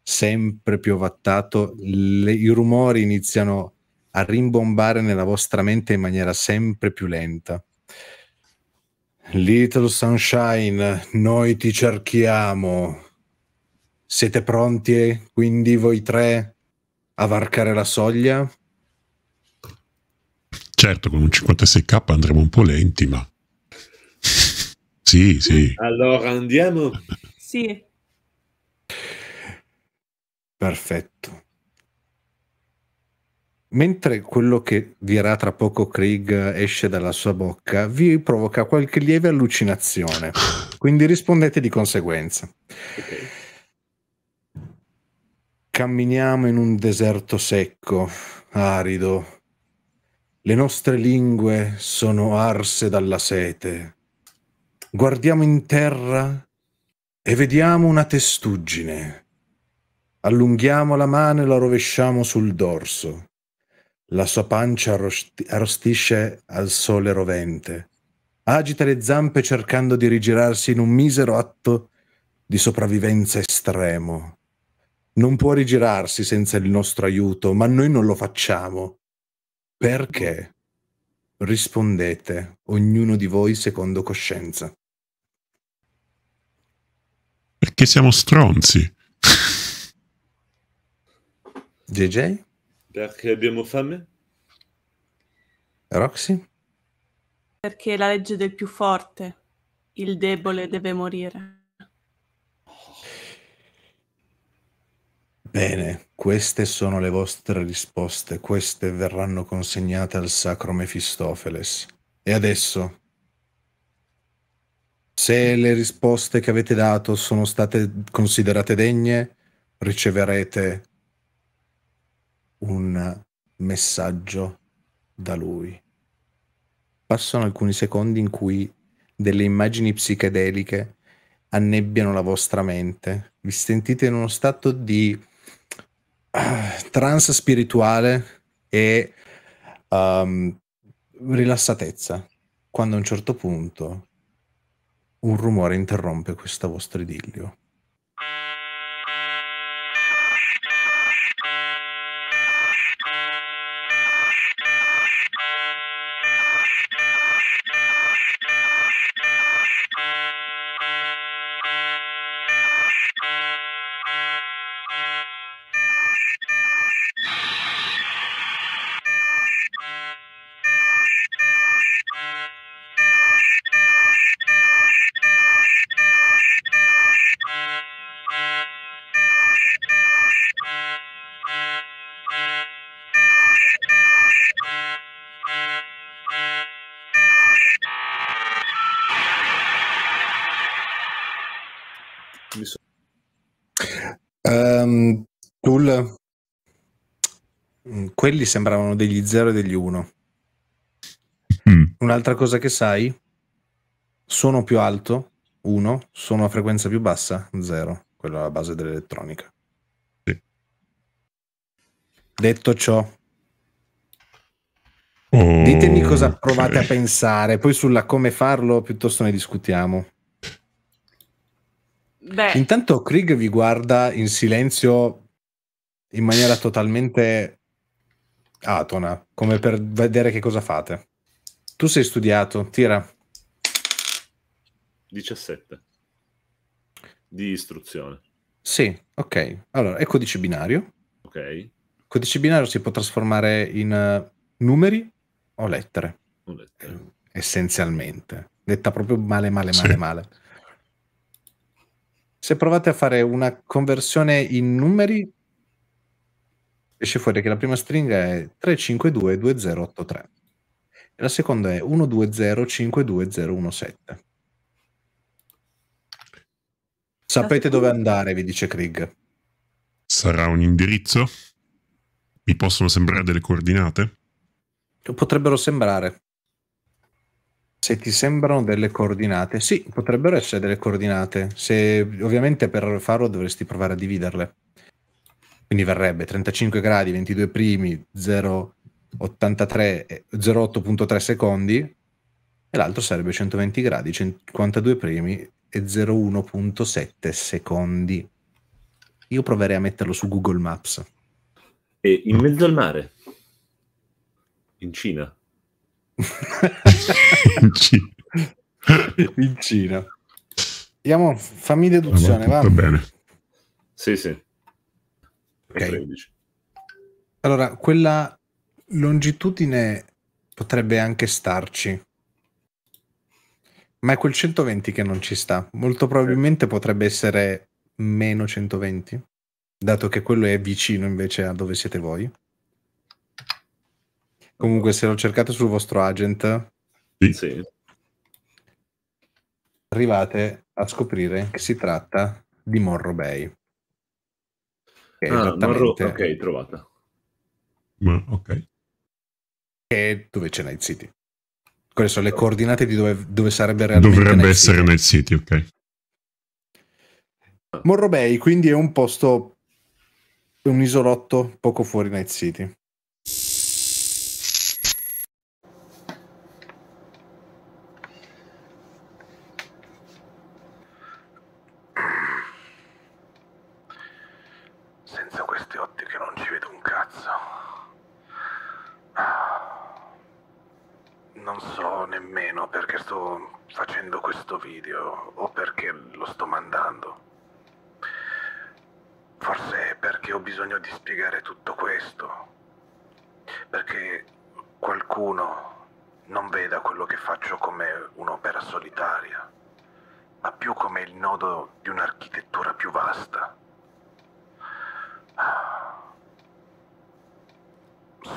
Sempre più ovattato. Le, I rumori iniziano a rimbombare nella vostra mente in maniera sempre più lenta. Little Sunshine, noi ti cerchiamo. Siete pronti eh? quindi voi tre a varcare la soglia? Certo, con un 56k andremo un po' lenti, ma... <laughs> sì, sì. Allora andiamo. Sì. Perfetto. Mentre quello che dirà tra poco Krieg esce dalla sua bocca, vi provoca qualche lieve allucinazione, <laughs> quindi rispondete di conseguenza. Okay. Camminiamo in un deserto secco, arido. Le nostre lingue sono arse dalla sete. Guardiamo in terra e vediamo una testuggine. Allunghiamo la mano e la rovesciamo sul dorso. La sua pancia arrostisce al sole rovente. Agita le zampe cercando di rigirarsi in un misero atto di sopravvivenza estremo non può rigirarsi senza il nostro aiuto, ma noi non lo facciamo. Perché? Rispondete, ognuno di voi secondo coscienza. Perché siamo stronzi. JJ? Perché abbiamo fame? Roxy? Perché la legge del più forte, il debole deve morire. Bene, queste sono le vostre risposte, queste verranno consegnate al sacro Mefistofeles. E adesso? Se le risposte che avete dato sono state considerate degne, riceverete un messaggio da lui. Passano alcuni secondi in cui delle immagini psichedeliche annebbiano la vostra mente, vi sentite in uno stato di <clears throat> trans spirituale e um, rilassatezza, quando a un certo punto un rumore interrompe questo vostro idillio. Mm, Tool, mm, quelli sembravano degli 0 e degli 1. Mm. Un'altra cosa che sai, sono più alto 1, sono a frequenza più bassa 0, quella è la base dell'elettronica. Sì. Detto ciò, oh, ditemi cosa provate okay. a pensare, poi sulla come farlo piuttosto ne discutiamo. Beh. Intanto Krieg vi guarda in silenzio in maniera totalmente atona, come per vedere che cosa fate. Tu sei studiato, tira. 17 di istruzione. Sì, ok. Allora, è codice binario. Ok. Codice binario si può trasformare in eh, numeri o lettere. O lettere. Essenzialmente. Detta proprio male, male, male, sì. male. Se provate a fare una conversione in numeri, esce fuori che la prima stringa è 3522083 e la seconda è 120522017. Sapete dove andare, vi dice Krieg. Sarà un indirizzo? Mi possono sembrare delle coordinate? Potrebbero sembrare. Se ti sembrano delle coordinate, sì, potrebbero essere delle coordinate. Se, ovviamente per farlo dovresti provare a dividerle. Quindi verrebbe 35 gradi, 22 primi, 0,83, 0,8.3 secondi e l'altro sarebbe 120 gradi, 52 primi e 0,1.7 secondi. Io proverei a metterlo su Google Maps. E in mezzo al mare? In Cina? in Cina. in Cina. Andiamo, fammi deduzione, va. Va bene. Sì, sì. Okay. Allora, quella longitudine potrebbe anche starci, ma è quel 120 che non ci sta. Molto probabilmente eh. potrebbe essere meno 120, dato che quello è vicino invece a dove siete voi. Comunque, se lo cercate sul vostro agent, sì. Sì. arrivate a scoprire che si tratta di Morro Bay. Che ah, Morro, ok, trovata. Ma, ok. È dove c'è Night City. Quelle sono le coordinate di dove, dove sarebbe realmente Dovrebbe Night essere City. Night City, ok. Morro Bay quindi è un posto, un isolotto poco fuori Night City. bisogno di spiegare tutto questo perché qualcuno non veda quello che faccio come un'opera solitaria, ma più come il nodo di un'architettura più vasta.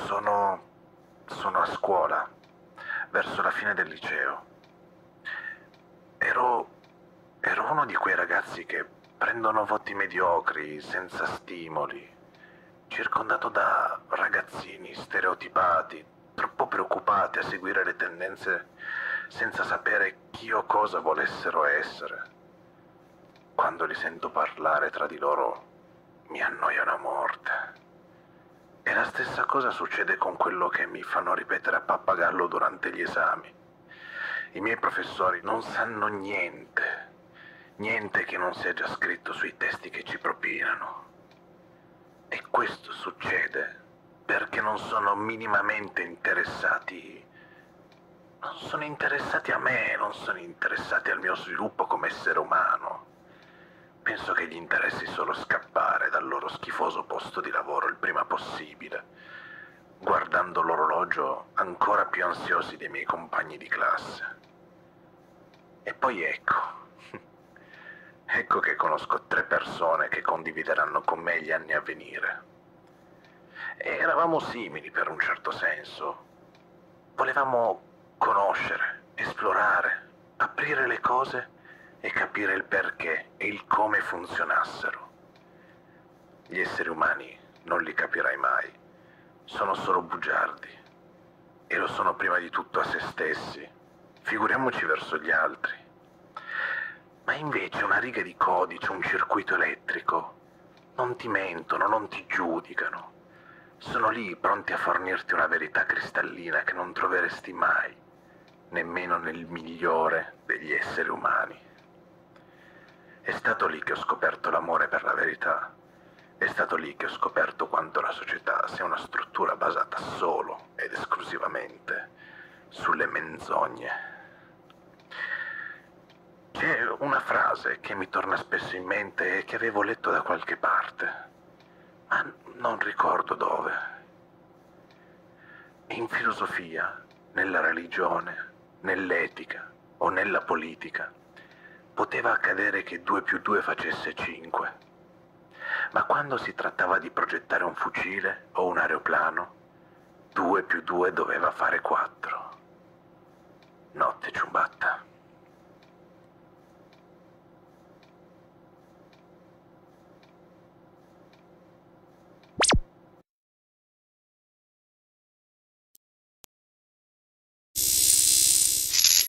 Sono, sono a scuola, verso la fine del liceo. Ero, ero uno di quei ragazzi che prendono voti mediocri, senza stimoli, circondato da ragazzini stereotipati, troppo preoccupati a seguire le tendenze senza sapere chi o cosa volessero essere. Quando li sento parlare tra di loro mi annoiano a morte. E la stessa cosa succede con quello che mi fanno ripetere a pappagallo durante gli esami. I miei professori non sanno niente, niente che non sia già scritto sui testi che ci propinano. E questo succede perché non sono minimamente interessati. Non sono interessati a me, non sono interessati al mio sviluppo come essere umano. Penso che gli interessi solo scappare dal loro schifoso posto di lavoro il prima possibile, guardando l'orologio ancora più ansiosi dei miei compagni di classe. E poi ecco, Ecco che conosco tre persone che condivideranno con me gli anni a venire. E eravamo simili per un certo senso. Volevamo conoscere, esplorare, aprire le cose e capire il perché e il come funzionassero. Gli esseri umani non li capirai mai, sono solo bugiardi e lo sono prima di tutto a se stessi, figuriamoci verso gli altri ma invece una riga di codice, un circuito elettrico, non ti mentono, non ti giudicano. Sono lì pronti a fornirti una verità cristallina che non troveresti mai, nemmeno nel migliore degli esseri umani. È stato lì che ho scoperto l'amore per la verità. È stato lì che ho scoperto quanto la società sia una struttura basata solo ed esclusivamente sulle menzogne. C'è una frase che mi torna spesso in mente e che avevo letto da qualche parte, ma non ricordo dove. In filosofia, nella religione, nell'etica o nella politica, poteva accadere che 2 più 2 facesse 5. Ma quando si trattava di progettare un fucile o un aeroplano, 2 più 2 doveva fare 4. Notte ciumbatta.